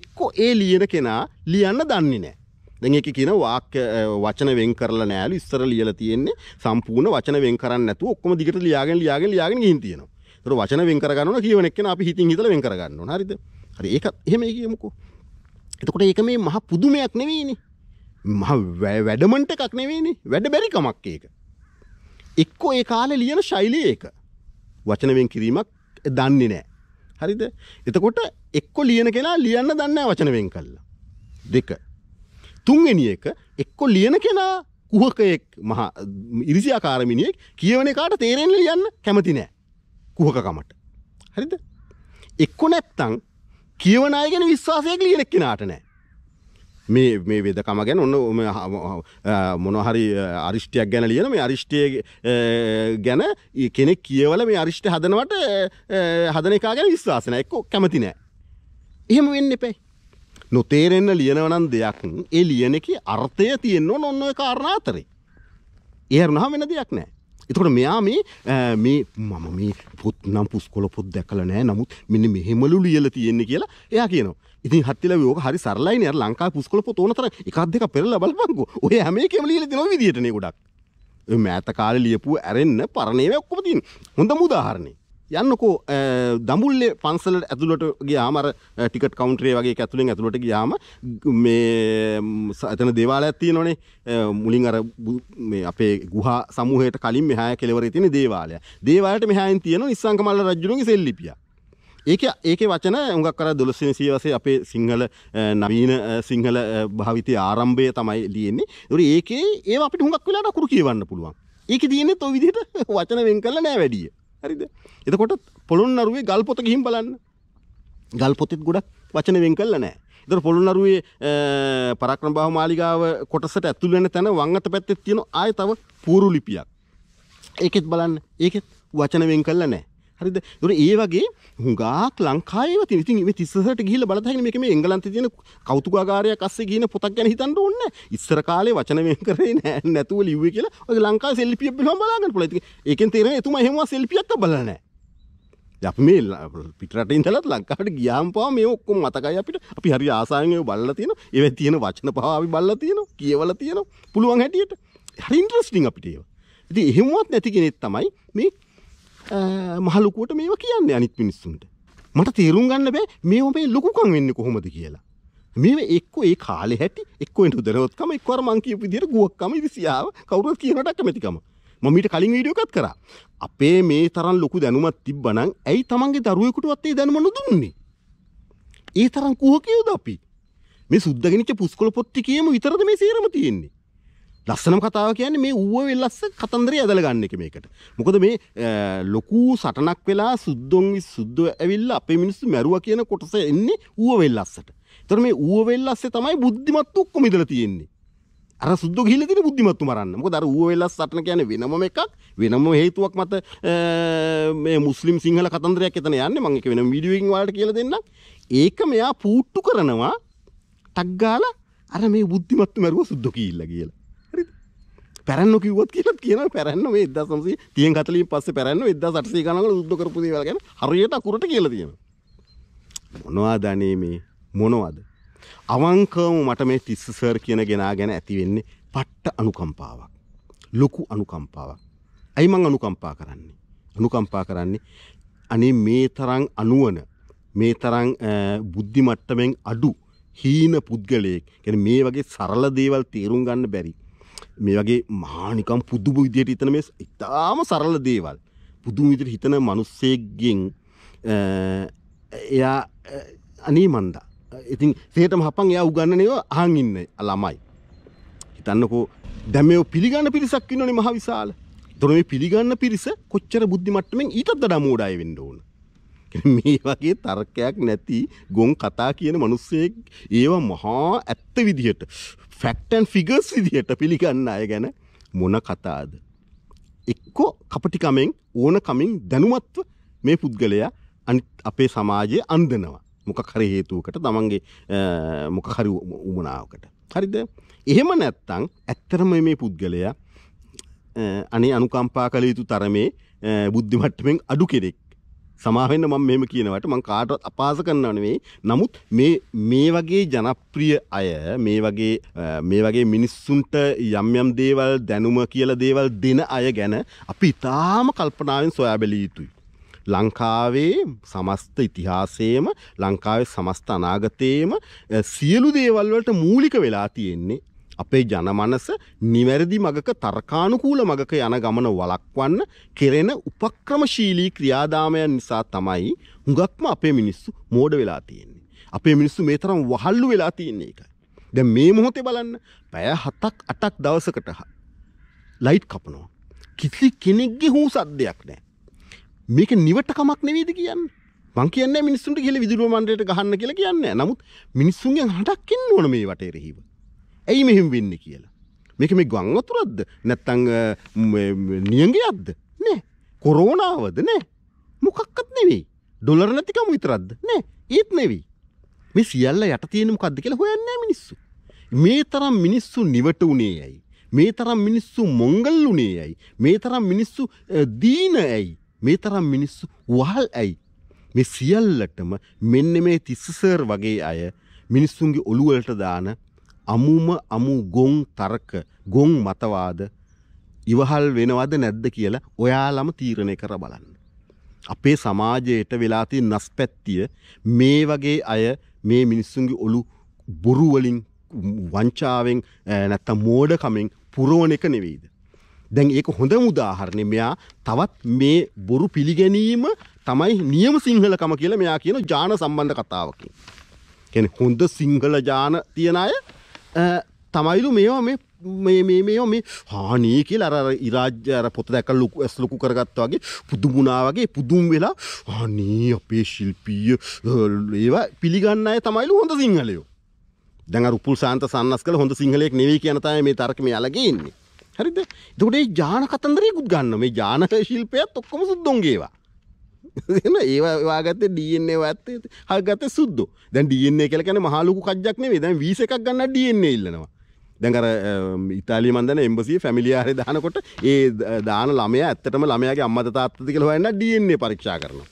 එක්කෝ ඒ ලියන කෙනා ලියන්න දන්නේ නැහැ. දැන් ඒක කියන වාක්‍ය වචන වෙන් කරලා නෑලු ඉස්සර ලියලා තියෙන්නේ සම්පූර්ණ වචන වෙන් කරන්නේ නැතුව ඔක්කොම දිගට ලියාගෙන ලියාගෙන ලියාගෙන ගිහින් තියෙනවා. ඒතර වචන වෙන් කරගන්නවා කියවන එක්කන අපි හිතින් හිතලා වෙන් කරගන්න ඕන හරිද? හරි ඒක එහෙම කියමුකෝ. එතකොට ඒක මේ මහ පුදුමයක් නෙවෙයිනේ. මහ වැඩමන්ට එකක් නෙවෙයිනේ. වැඩ බැරි කමක් ඒක. එක්කෝ ඒ කාලේ ලියන ශෛලිය ඒක. වචන වෙන් කිරීමක් දන්නේ නැහැ. හරිද? එතකොට එක්කෝ ලියන කෙනා ලියන්න දන්නේ වචන වෙන් කළා. දෙක. තුන්වෙනි එක එක්කෝ ලියන කෙනා කුහකයෙක් මහා ඉරිසියාකාරමිනියෙක් කියවන එකට තේරෙන්න ලියන්න කැමති නෑ. කුහකකමට හරිද එක්කො නැත්තං කියවනායගෙන විශ්වාසයක් ලියනෙක් කෙනාට නෑ මේ මේ වෙදකම ගැන ඔන්න මොනහරි අරිෂ්ටයක් ගැන ලියන මේ අරිෂ්ටය ගැන කෙනෙක් කියවල මේ අරිෂ්ට හදනවට හදන එක ගැන විශ්වාසන එක්කෝ කැමති නෑ එහෙම වෙන්න එපැයි නොතේරෙන්න ලියනවනන් දෙයක් ඒ ලියන එක අර්ථය තියෙන්න ඔන්න කාරණාතරේ ඒරුණහා වෙන දෙයක් නෑ එතකොට මෙයා මේ මේ මම මේ පොත් නම් පුස්කොල පොත් දැකල නෑ නමුත් මෙන්න මෙහෙමලු ලියල තියෙන්නේ කියලා එයා කියනවා. ඉතින් හත්තිල ෝක හරි සරලයින අර ලංකා පුස්කොල පොත් ඕනතර එකක් දෙක පෙරල බලපංකු ඔය හැම එකම ලියලා දෙනවා විදියටනේ ගොඩක්. මෑත කාලේ ලියපු ඇරෙන්න පරණේව ඔක්කොම තියෙන. හොඳ උදාහරණේ. යන්නකෝ දමුල්ලේ පන්සලට ඇතුළට ගියාම අර ටිකට් කවුන්ටරේ වගේ ඇතුලෙන් ඇතුළට ගියාම මේ එතන දේවාලයක් තියෙනවනේ මුලින් අර මේ අපේ ගුහා සමූහයට කලින් මෙහාය කෙළවරේ තියෙන දේවාලය. දේවාලයට මෙහායින් තියෙන ඉස්සංගමල්ල රජුගේ සෙල්ලිපිය. ඒක ඒකේ වචන උඟක් කර 12 වෙනි සියවසේ අපේ සිංහල නවීන සිංහල භාවිතය ආරම්භය තමයි ලියෙන්නේ. ඒරි ඒකේ ඒව අපිට හුඟක් වෙලාට අකුරු කියවන්න පුළුවන්. ඒකේ තියෙන්නේ ඔය විදිහට වචන වෙන් කරලා නෑ වැඩිය. හරිද එතකොට පොළොන්නරුවේ ගල් පොත ගිහින් බලන්න ගල් පොතෙත් ගොඩක් වචන වෙන් කළා නෑ එතකොට පොළොන්නරුවේ පරාක්‍රමබාහු මාලිගාව කොටසට ඇතුල් වෙන තැන වංගත පැත්තේ තියෙන ආයෙ තව පූරු ලිපියක් ඒකෙත් බලන්න ඒකෙත් වචන වෙන් කළා නෑ හරිද දුර ඒ වගේ හුඟක් ලංකාව තිති තිස්සට ගිල බලතැන මේ මේ එංගලන්ත තියෙන කෞතුකාරයක් අස්සේ කියන පොතක් ගැන හිතන්න ඕන්න ඉස්සර කාලේ වචනය කරේ නෑ නැතුව ලිව්වේ කියලා ඔය ලංකා සෙල්පිය බලම් බලාගන්න පුළති ඒකෙන් තේරෙන එතුමා එහෙම සෙල්පියක් බලනෑ අපි මේ පිටරට ඉඳලත් ලංකාට ගියාම් පවා මේ ඔක්කොම මතකයි අපිට අපි හරි ආසායනය බල්ල තියෙන ඒව තියෙන වචන පහාවි බල්ල තියෙන කියවල තියෙන පුළුවන් හැටියට හරි ඉන්ට්‍රස්ටිං අපිට ඒව ඉති එහෙමවත් නැති කෙනෙත් තමයි මේ මහලුකුවට මේවා කියන්නේ අනිත් මිනිස්සුන්ට. මට තේරුම් ගන්න බෑ මේ ඔබේ ලොකුකම් වෙන්න කොහොමද කියලා. මේ එක්ක ඒ කාලෙ හැටි එක්කුවට දරවත්කම එක්වර මංකීප විදිර ගුවක්කම විසියාව කවුරුත් කියනට කැමැතිකම. මමීට කලින් වීඩියෝකත් කරා. අපේ මේ තරම් ලොකු දැනුමත් තිබ්බනම් ඇයි තමන්ගේ දරුවෙකුටවත් ඒ දැනුම නොදුන්නේ? ඒ තරම් කුහකියෝද අපි? මේ සුද්දගෙනිච්ච පුස්කොළ පොත් ටිකේම විතරද මේ සේරම තියෙන්නේ? ලස්සනම කතාව කියන්නේ මේ ඌව වෙල්ලස්ස කතන්දරය ඇදලා ගන්න එක මේකට. මොකද මේ ලොකු සටනක් වෙලා සුද්දොන් සුද්දෝ ඇවිල්ලා අපේ මිනිස්සු මැරුවා කියන කොටස එන්නේ ඌව වෙල්ලස්සට. ඒතර මේ ඌව වෙල්ලස්සේ තමයි බුද්ධිමත් ඔක්කොම ඉඳලා තියෙන්නේ. අර සුද්දෝ ගිහිල්ලා තියෙන බුද්ධිමත්තු මරන්න. මොකද අර ඌව වෙල්ලස් සටන කියන්නේ වෙනම එකක්, වෙනම හේතුවක් මත මේ මුස්ලිම් සිංහල කතන්දරයක් එතන යන්නේ. මම ඒක වෙනම වීඩියෝ එකකින් ඔයාලට කියලා දෙන්නම්. ඒක මෙයා පූට්ටු කරනවා ටක් ගාලා අර මේ බුද්ධිමත්තු මැරුව සුද්දෝ කිහිල්ලා කියලා. පැරන්න කිවත් කියල කියන පැරන්න මේ දසම්සේ තියෙන් කතලින් පස්ස පැරන්න එද සටසේ ගනල උද්ද කරපු දේවල්ගන හරියට අකුරට කියල තියෙන. මොනවා දනේ මේ මොනවද. අවංකවම මට මේ තිස්ස සර් කියන ගෙනා ගැන ඇතිවෙන්නේ පට්ට අනුකම්පාවක්. ලොකු අනුකම්පාවක්. ඇයි මං අනුකම්පා කරන්නේ. අනුකම්පා කරන්නේ අනේ මේ තරං අනුවන මේ තරං බුද්ධි මට්ටමෙන් අඩු හීන පුද්ගලයෙක් ගැන මේ වගේ සරල දේවල් තේරුම් ගන්න බැරි මේ වගේ මහානිකම් පුදුම විදියට හිතන මේ ඉතාම සරල දේවල් පුදුම විදියට හිතන මිනිස්සෙක්ගෙන් එයා අනේ මන්දා ඉතින් සේටම හපන් එයා උගන්නනේව අහන් ඉන්න ළමයි හිතන්නකෝ දැමයෝ පිළිගන්න පිරිසක් ඉන්නනේ මහ විශාල. ඒතර මේ පිළිගන්න පිරිස කොච්චර බුද්ධි මට්ටමින් ඊටත් වඩා මෝඩය වෙන්න ඕන. මේ වගේ තර්කයක් නැති ගොන් කතා කියන මිනිස්සෙක් ඒව මහා ඇත්ත විදිහට ෆැක්ටන් ෆිගර්ස් විදිහට පිළිගන්න අය ගැන මොන කතාද. එක්කෝ කපටිකමෙන් ඕන කමින් දැනුමත්ව මේ පුද්ගලයා අපේ සමාජය අන්දනවා. මොක හරි හේතුවකට තමන්ගේ මොක හරි උමනාවකට. හරිද එහෙම නැත්තං ඇත්තරම මේ පුද්ගලයා අනේ අනුකම්පා කළ යුතු තරමේ බුද්ධිමට්ටමෙන් අඩු කෙරෙක් සමාවෙන්න මම මෙහෙම කියනවට මං කාටවත් අපහාස කරනව නෙවෙයි. නමුත් මේ මේ වගේ ජනප්‍රිය අය මේ වගේ මේ වගේ මිනිස්සුන්ට යම් යම් දේවල් දැනුම කියලා දේවල් දෙන අය ගැන අපි ඉතාම කල්පනාවෙන් සොයා බැලිය යුතුයි. ලංකාවේ සමස්ත ඉතිහාසයේම ලංකාවේ සමස්ත අනාගතයේම සියලු දේවල් වලට මූලික වෙලා තියෙන්නේ අපේ ජනමනස නිවැරදි මගක තර්කානුකූල මගක යන ගමන වලක්වන්න කෙරෙන උපක්‍රමශීලී ක්‍රියාදාමයන් නිසා තමයි හුඟක්ම අපේ මිනිස්සු මෝඩ වෙලා තියෙන්නේ. අපේ මිනිස්සු මේ තරම් වහල්ලු වෙලා තියන්නේ එකයි. දැ මේ මොහොතේ බලන්න පැය හතක් අටක් දවසකට ලයිට් කපනවා. කිසි කෙනෙක්ගේ හූ සද්දයක් නෑ. මේක නිවට කමක් නෙවේද කියන්න මං කියන්න මිනිස්සුන්ට කියල විදුරුව මන්ඩයට ගහන්න කියලා කියන්න නමුත් මිනිස්සුන්ගේ හටක්කින් ඕන මේ වටේරෙහිව. ඇයි මෙහිම වෙන්න කියලා. මේක මේ ගං අතුරක්ද නැත්තං නියගයක්ද නෑ කොරෝනාවද නෑ මොකක්කත් නෙවෙයි ඩොලර නැතිකම විතරක්ද නෑ ඒත් නෙවෙයි මේ සියල්ල යට තියෙනම කද්ද කියලා හොයන්න මිනිස්සු. මේ තරම් මිනිස්සු නිවට වනේ යයි. මේ තරම් මිනිස්සු මොංගල් වනේ යයි. මේ තරම් මිනිස්සු දීන ඇයි. මේ තරම් මිනිස්සු වහල් ඇයි. මේ සියල්ලටම මෙන්න මේ තිස්සසර් වගේ අය මිනිස්සුන්ගේ ඔළුවලට දාන අමුම අමු ගොන් තර්ක ගොන් මතවාද ඉවහල් වෙනවද නැද්ද කියලා ඔයාලම තීරණය කර බලන්න. අපේ සමාජයට වෙලාති නස්පැත්තිය මේ වගේ අය මේ මිනිස්සුන්ගේ ඔලු බොරුවලින් වංචාවෙන් නැත්ත මෝඩකමෙන් පුරුවන එක නෙවෙයිද. දැන් ඒක හොඳ මුදාහරණය මෙයා තවත් මේ බොරු පිළිගැනීම තමයි නියම සිංහලකම කියලා මෙයා කියන ජාන සම්බන්ධ කතාවකින්. හොඳ සිංහල ජාන තියෙන අය තමයිලු මේවා මේ මේ මේ මේ මේ හානී කියල අර ඉරාජ්‍ය අර පොත දැක ලොකු ඇස් ලොකු කරගත්වාගේ පුදුමුණාවගේ පුදුම් වෙලා හනී අපේ ශිල්පීය ඒවා පිළිගන්න අය තමයිලු හොඳ සිංහලයෝ දැඟ රුපුල් සාන්ත සන්නස් කළ හොඳ සිංහලෙක් නෙවී කියනතයි මේ තර්කම අලගන්නේ හරිද දොඩේ ජාන කතන්දරයකුත් ගන්න මේ ජානක ශිල්පයත් ඔක්කොම සුද්දොන්ගේවා ඒවා වාගත ඩන්නේ ඇත්තේ හල්ගත සුද්ද දැන් ඩන්නේ කලකන මහලුකු කජක්නේ වේ දැන් වීස එකක් ගන්න ඩන්නේ ඉල්ලනවා දැකර ඉතාලි මන්දන එම්බසී ෆැමිලියාරය දානකොට ඒ දාන ළමය ඇත්තටම ළමයාගේ අම්මත තාත්තතික හොන්න ඩන්නේ පරීක්ෂා කරන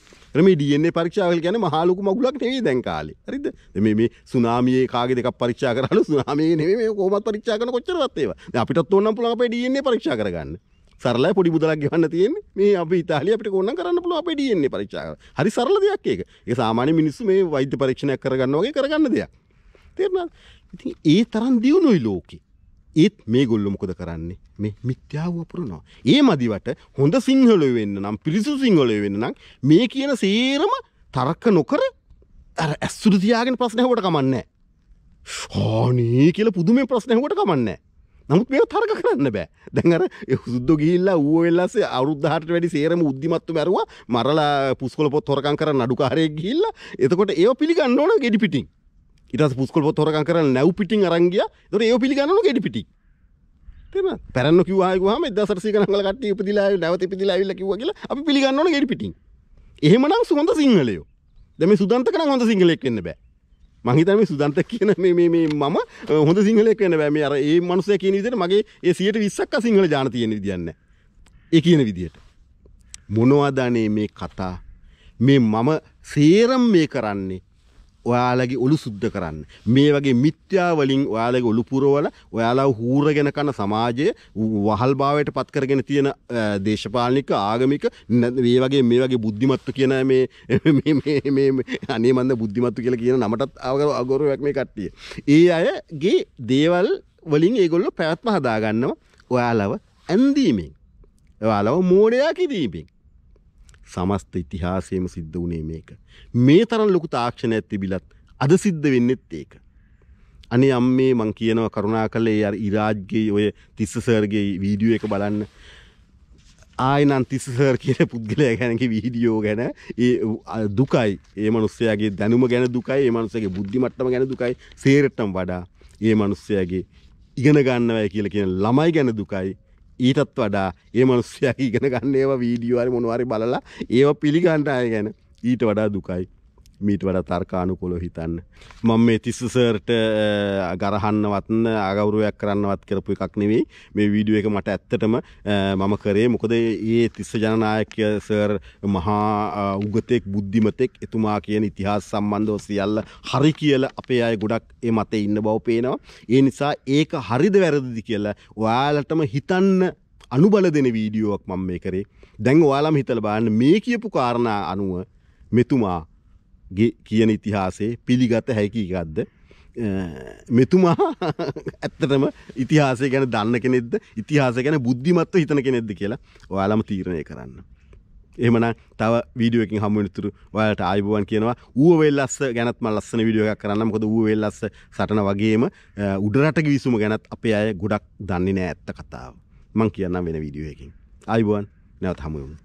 මේ ඩන්නේ පරික්ෂාවල් ගැන මහලුකු මගුලක් නෙවේ දැන් කාලි හරිද මේ සුනාමියේ කාගෙ දෙකක් පරික්ෂා කරලු සුනාමයේ නෙවේ මේ කොහොමත් පරික්ෂා කරන කොච්චරවත් ඒවා අපිටත් ඕනම් පුළුවන් අපේ ඩන්නේ පරික්ෂා කරගන්න සරල පොඩි බුදලක් ගවන්න තියෙන් මේ අප ඉතාලි අපට කොන්න කරන්න පුළුව අප ඩියන්නේ පරික්ෂාව හරි සරල දෙයක් ඒක ඒ සාමාන්‍ය මිනිස්සු මේ වෛද්‍ය පරීක්ෂණයක් කරගන්න වගේ කරගන්න දෙයක් තේරෙනවද ඉතින් ඒ තරම් දියුණුයි ලෝකේ ඒත් මේ ගොල්ලො මොකද කරන්නේ මේ මිත්‍යාව වපුරනවා. ඒ මදිවට හොඳ සිංහලය වෙන්න නම් පිරිසු සිංහලය වෙන්න නම් මේ කියන සේරම තරක්ක නොකර ඇර ඇස්සුරු තියාගෙන ප්‍රශ්නයහවට කමන්නේ. හෝනී කියල පුදුම ප්‍රශ්නයහවට කමන්නේ. නමුත් මේ තරක කරන්න බෑ දැඟර හුද්ද ගිල්ලා ඌ වෙල්ලස අවුද්ධහට වැඩි සේරම උද්දිමත්තු මැරවා මරලා පුස්කොල පොත් හොරකන් කර නඩුකාරය ගිල්ල එතකොට ඒ පිළිගන්න ඕන ගෙඩි පිටින් ඉට පුස්කොල් පොත් හොරකන් කර නැව් පිටින් අරංගිය තොර ඒ පිළිගන්නු ගෙඩි පිටි තෙම පැරන්න කිවවාහම දසරසි කනල කට ඉපදිලා නැවත පිදිලා ඉල්ල කිව කියලා අපි පිළිගන්න ගෙඩි පිටින් එහෙමනම් සුහඳ සිංහලයෝ දැම සුදන්තකන හොඳ සිංහලෙක් වෙන්න බෑ මහිතම සුදන්ත කියන මම හොඳ සිංහලෙක් වන්න බෑම අර ඒ මනුසය කියන විදිට මගේ ඒ සියට විස්සක් සිංහල ජානතියෙන විදින්න ඒ කියන විදියට. මොනවාදානේ මේ කතා මේ මම සේරම් මේ කරන්නේ ඔයාලගේ ඔලු සුද්ධ කරන්න. මේ වගේ මිත්‍යා වලින් ඔයාලගේ ඔලු පුරවල ඔයාලා හූරගෙන කන සමාජයේ වහල්භාවයට පත් කරගෙන තියෙන දේශපාලනික ආගමික මේ වගේ මේ වගේ බුද්ධිමත්තු කියන මේ අනේ මන්ද බුද්ධිමත්තු කියලා කියන නමටත් අවගර අගොරුවක් මේ කට්ටිය. ඒ අයගේ දේවල් වලින් ඒගොල්ලෝ පැවැත්ම හදාගන්නවා ඔයාලව ඇන්දීමෙන්. ඔයාලව මෝඩයා කිරීමෙන්. සමස්ත ඉතිහාසයම සිද්ධ වනේ මේක. මේ තරන් ලොකු තාක්ෂණයක් තිබිලත් අද සිද්ධ වෙන්නෙත් ඒක. අනේ අම් මේ මං කියනව කරුණා කළේ අර ඉරාජ්ගේ ඔය තිස්සසර්ගේ වීඩියෝ එක බලන්න ආයනන් තිස්සසර් කියන පුද්ගලය ගැනකි වීඩියෝ ගැන ඒ දුකයි ඒ මනුස්සයගේ දැනුම ගැන දුකයි ඒ මනුසගේ බුද්ධිමට්ටම ගැන දුකයි සේරට්ටම් වඩා ඒ මනුස්සයගේ ඉගෙන ගන්නවයි කියල කියන ළමයි ගැන දුකයි ඊටත් වඩා ඒ මනුස්සයා [LAUGHS] ඉගෙන ගන්න ඒවා වීඩියෝ හරි මොනවා හරි බලලා ඒවා පිළිගන්න අය ගැන ඊට වඩා දුකයි මීට වඩ තර්කානුකොල හිතන්න. මම මේ තිස්සසර්ට ගරහන්නවත්න අගවරුවයක් කරන්නවත් කරපු එකක් නෙවෙයි මේ වීඩුව එක මට ඇත්තටම මම කරේ මොකද ඒ තිස්ස ජනනායකය සර් මහා උගතෙක් බුද්ධිමතෙක් එතුමා කියන ඉතිහාස සම්බන්ධව සියල්ල හරි කියල අපේ අය ගොඩක් ඒ මතේ ඉන්න බව පේනවා. ඒ නිසා ඒක හරිද වැරදිදි කියලා ඔයාලටම හිතන්න අනුබල දෙන වීඩියෝවක් මම මේ කරේ දැන් ඔයාලම හිතල බාන්න මේ කියපු කාරණා අනුව මෙතුමා කියන ඉතිහාසේ පිළිගත හැකි එකක්ද මෙතුමා [LAUGHS] ඇත්තටම ඉතිහාසය ගැන දන්න කෙනෙද ඉතිහාස ගැන බුද්ධිමත්ව හිතන කෙනෙද කියලා ඔයාලම තීරණය කරන්න. එමන තව වීඩියෝකින් හමුවනිතුරු ඔයාලට අයිබුවන් කියනවා ඌ වෙල්ලස්ස ගැනත් මල්ලස්සන විඩියෝ එකක් කරන්න කොද ඌ වෙල්ලස්ස සටන වගේම උඩරට ගිවිසුම ගැනත් අපේ අය ගොඩක් දන්නේ නෑ ඇත්ත කතාව මං කියන්නම් වෙන විඩියෝ එකින් අයිබුවන් නැවත් හමුවමු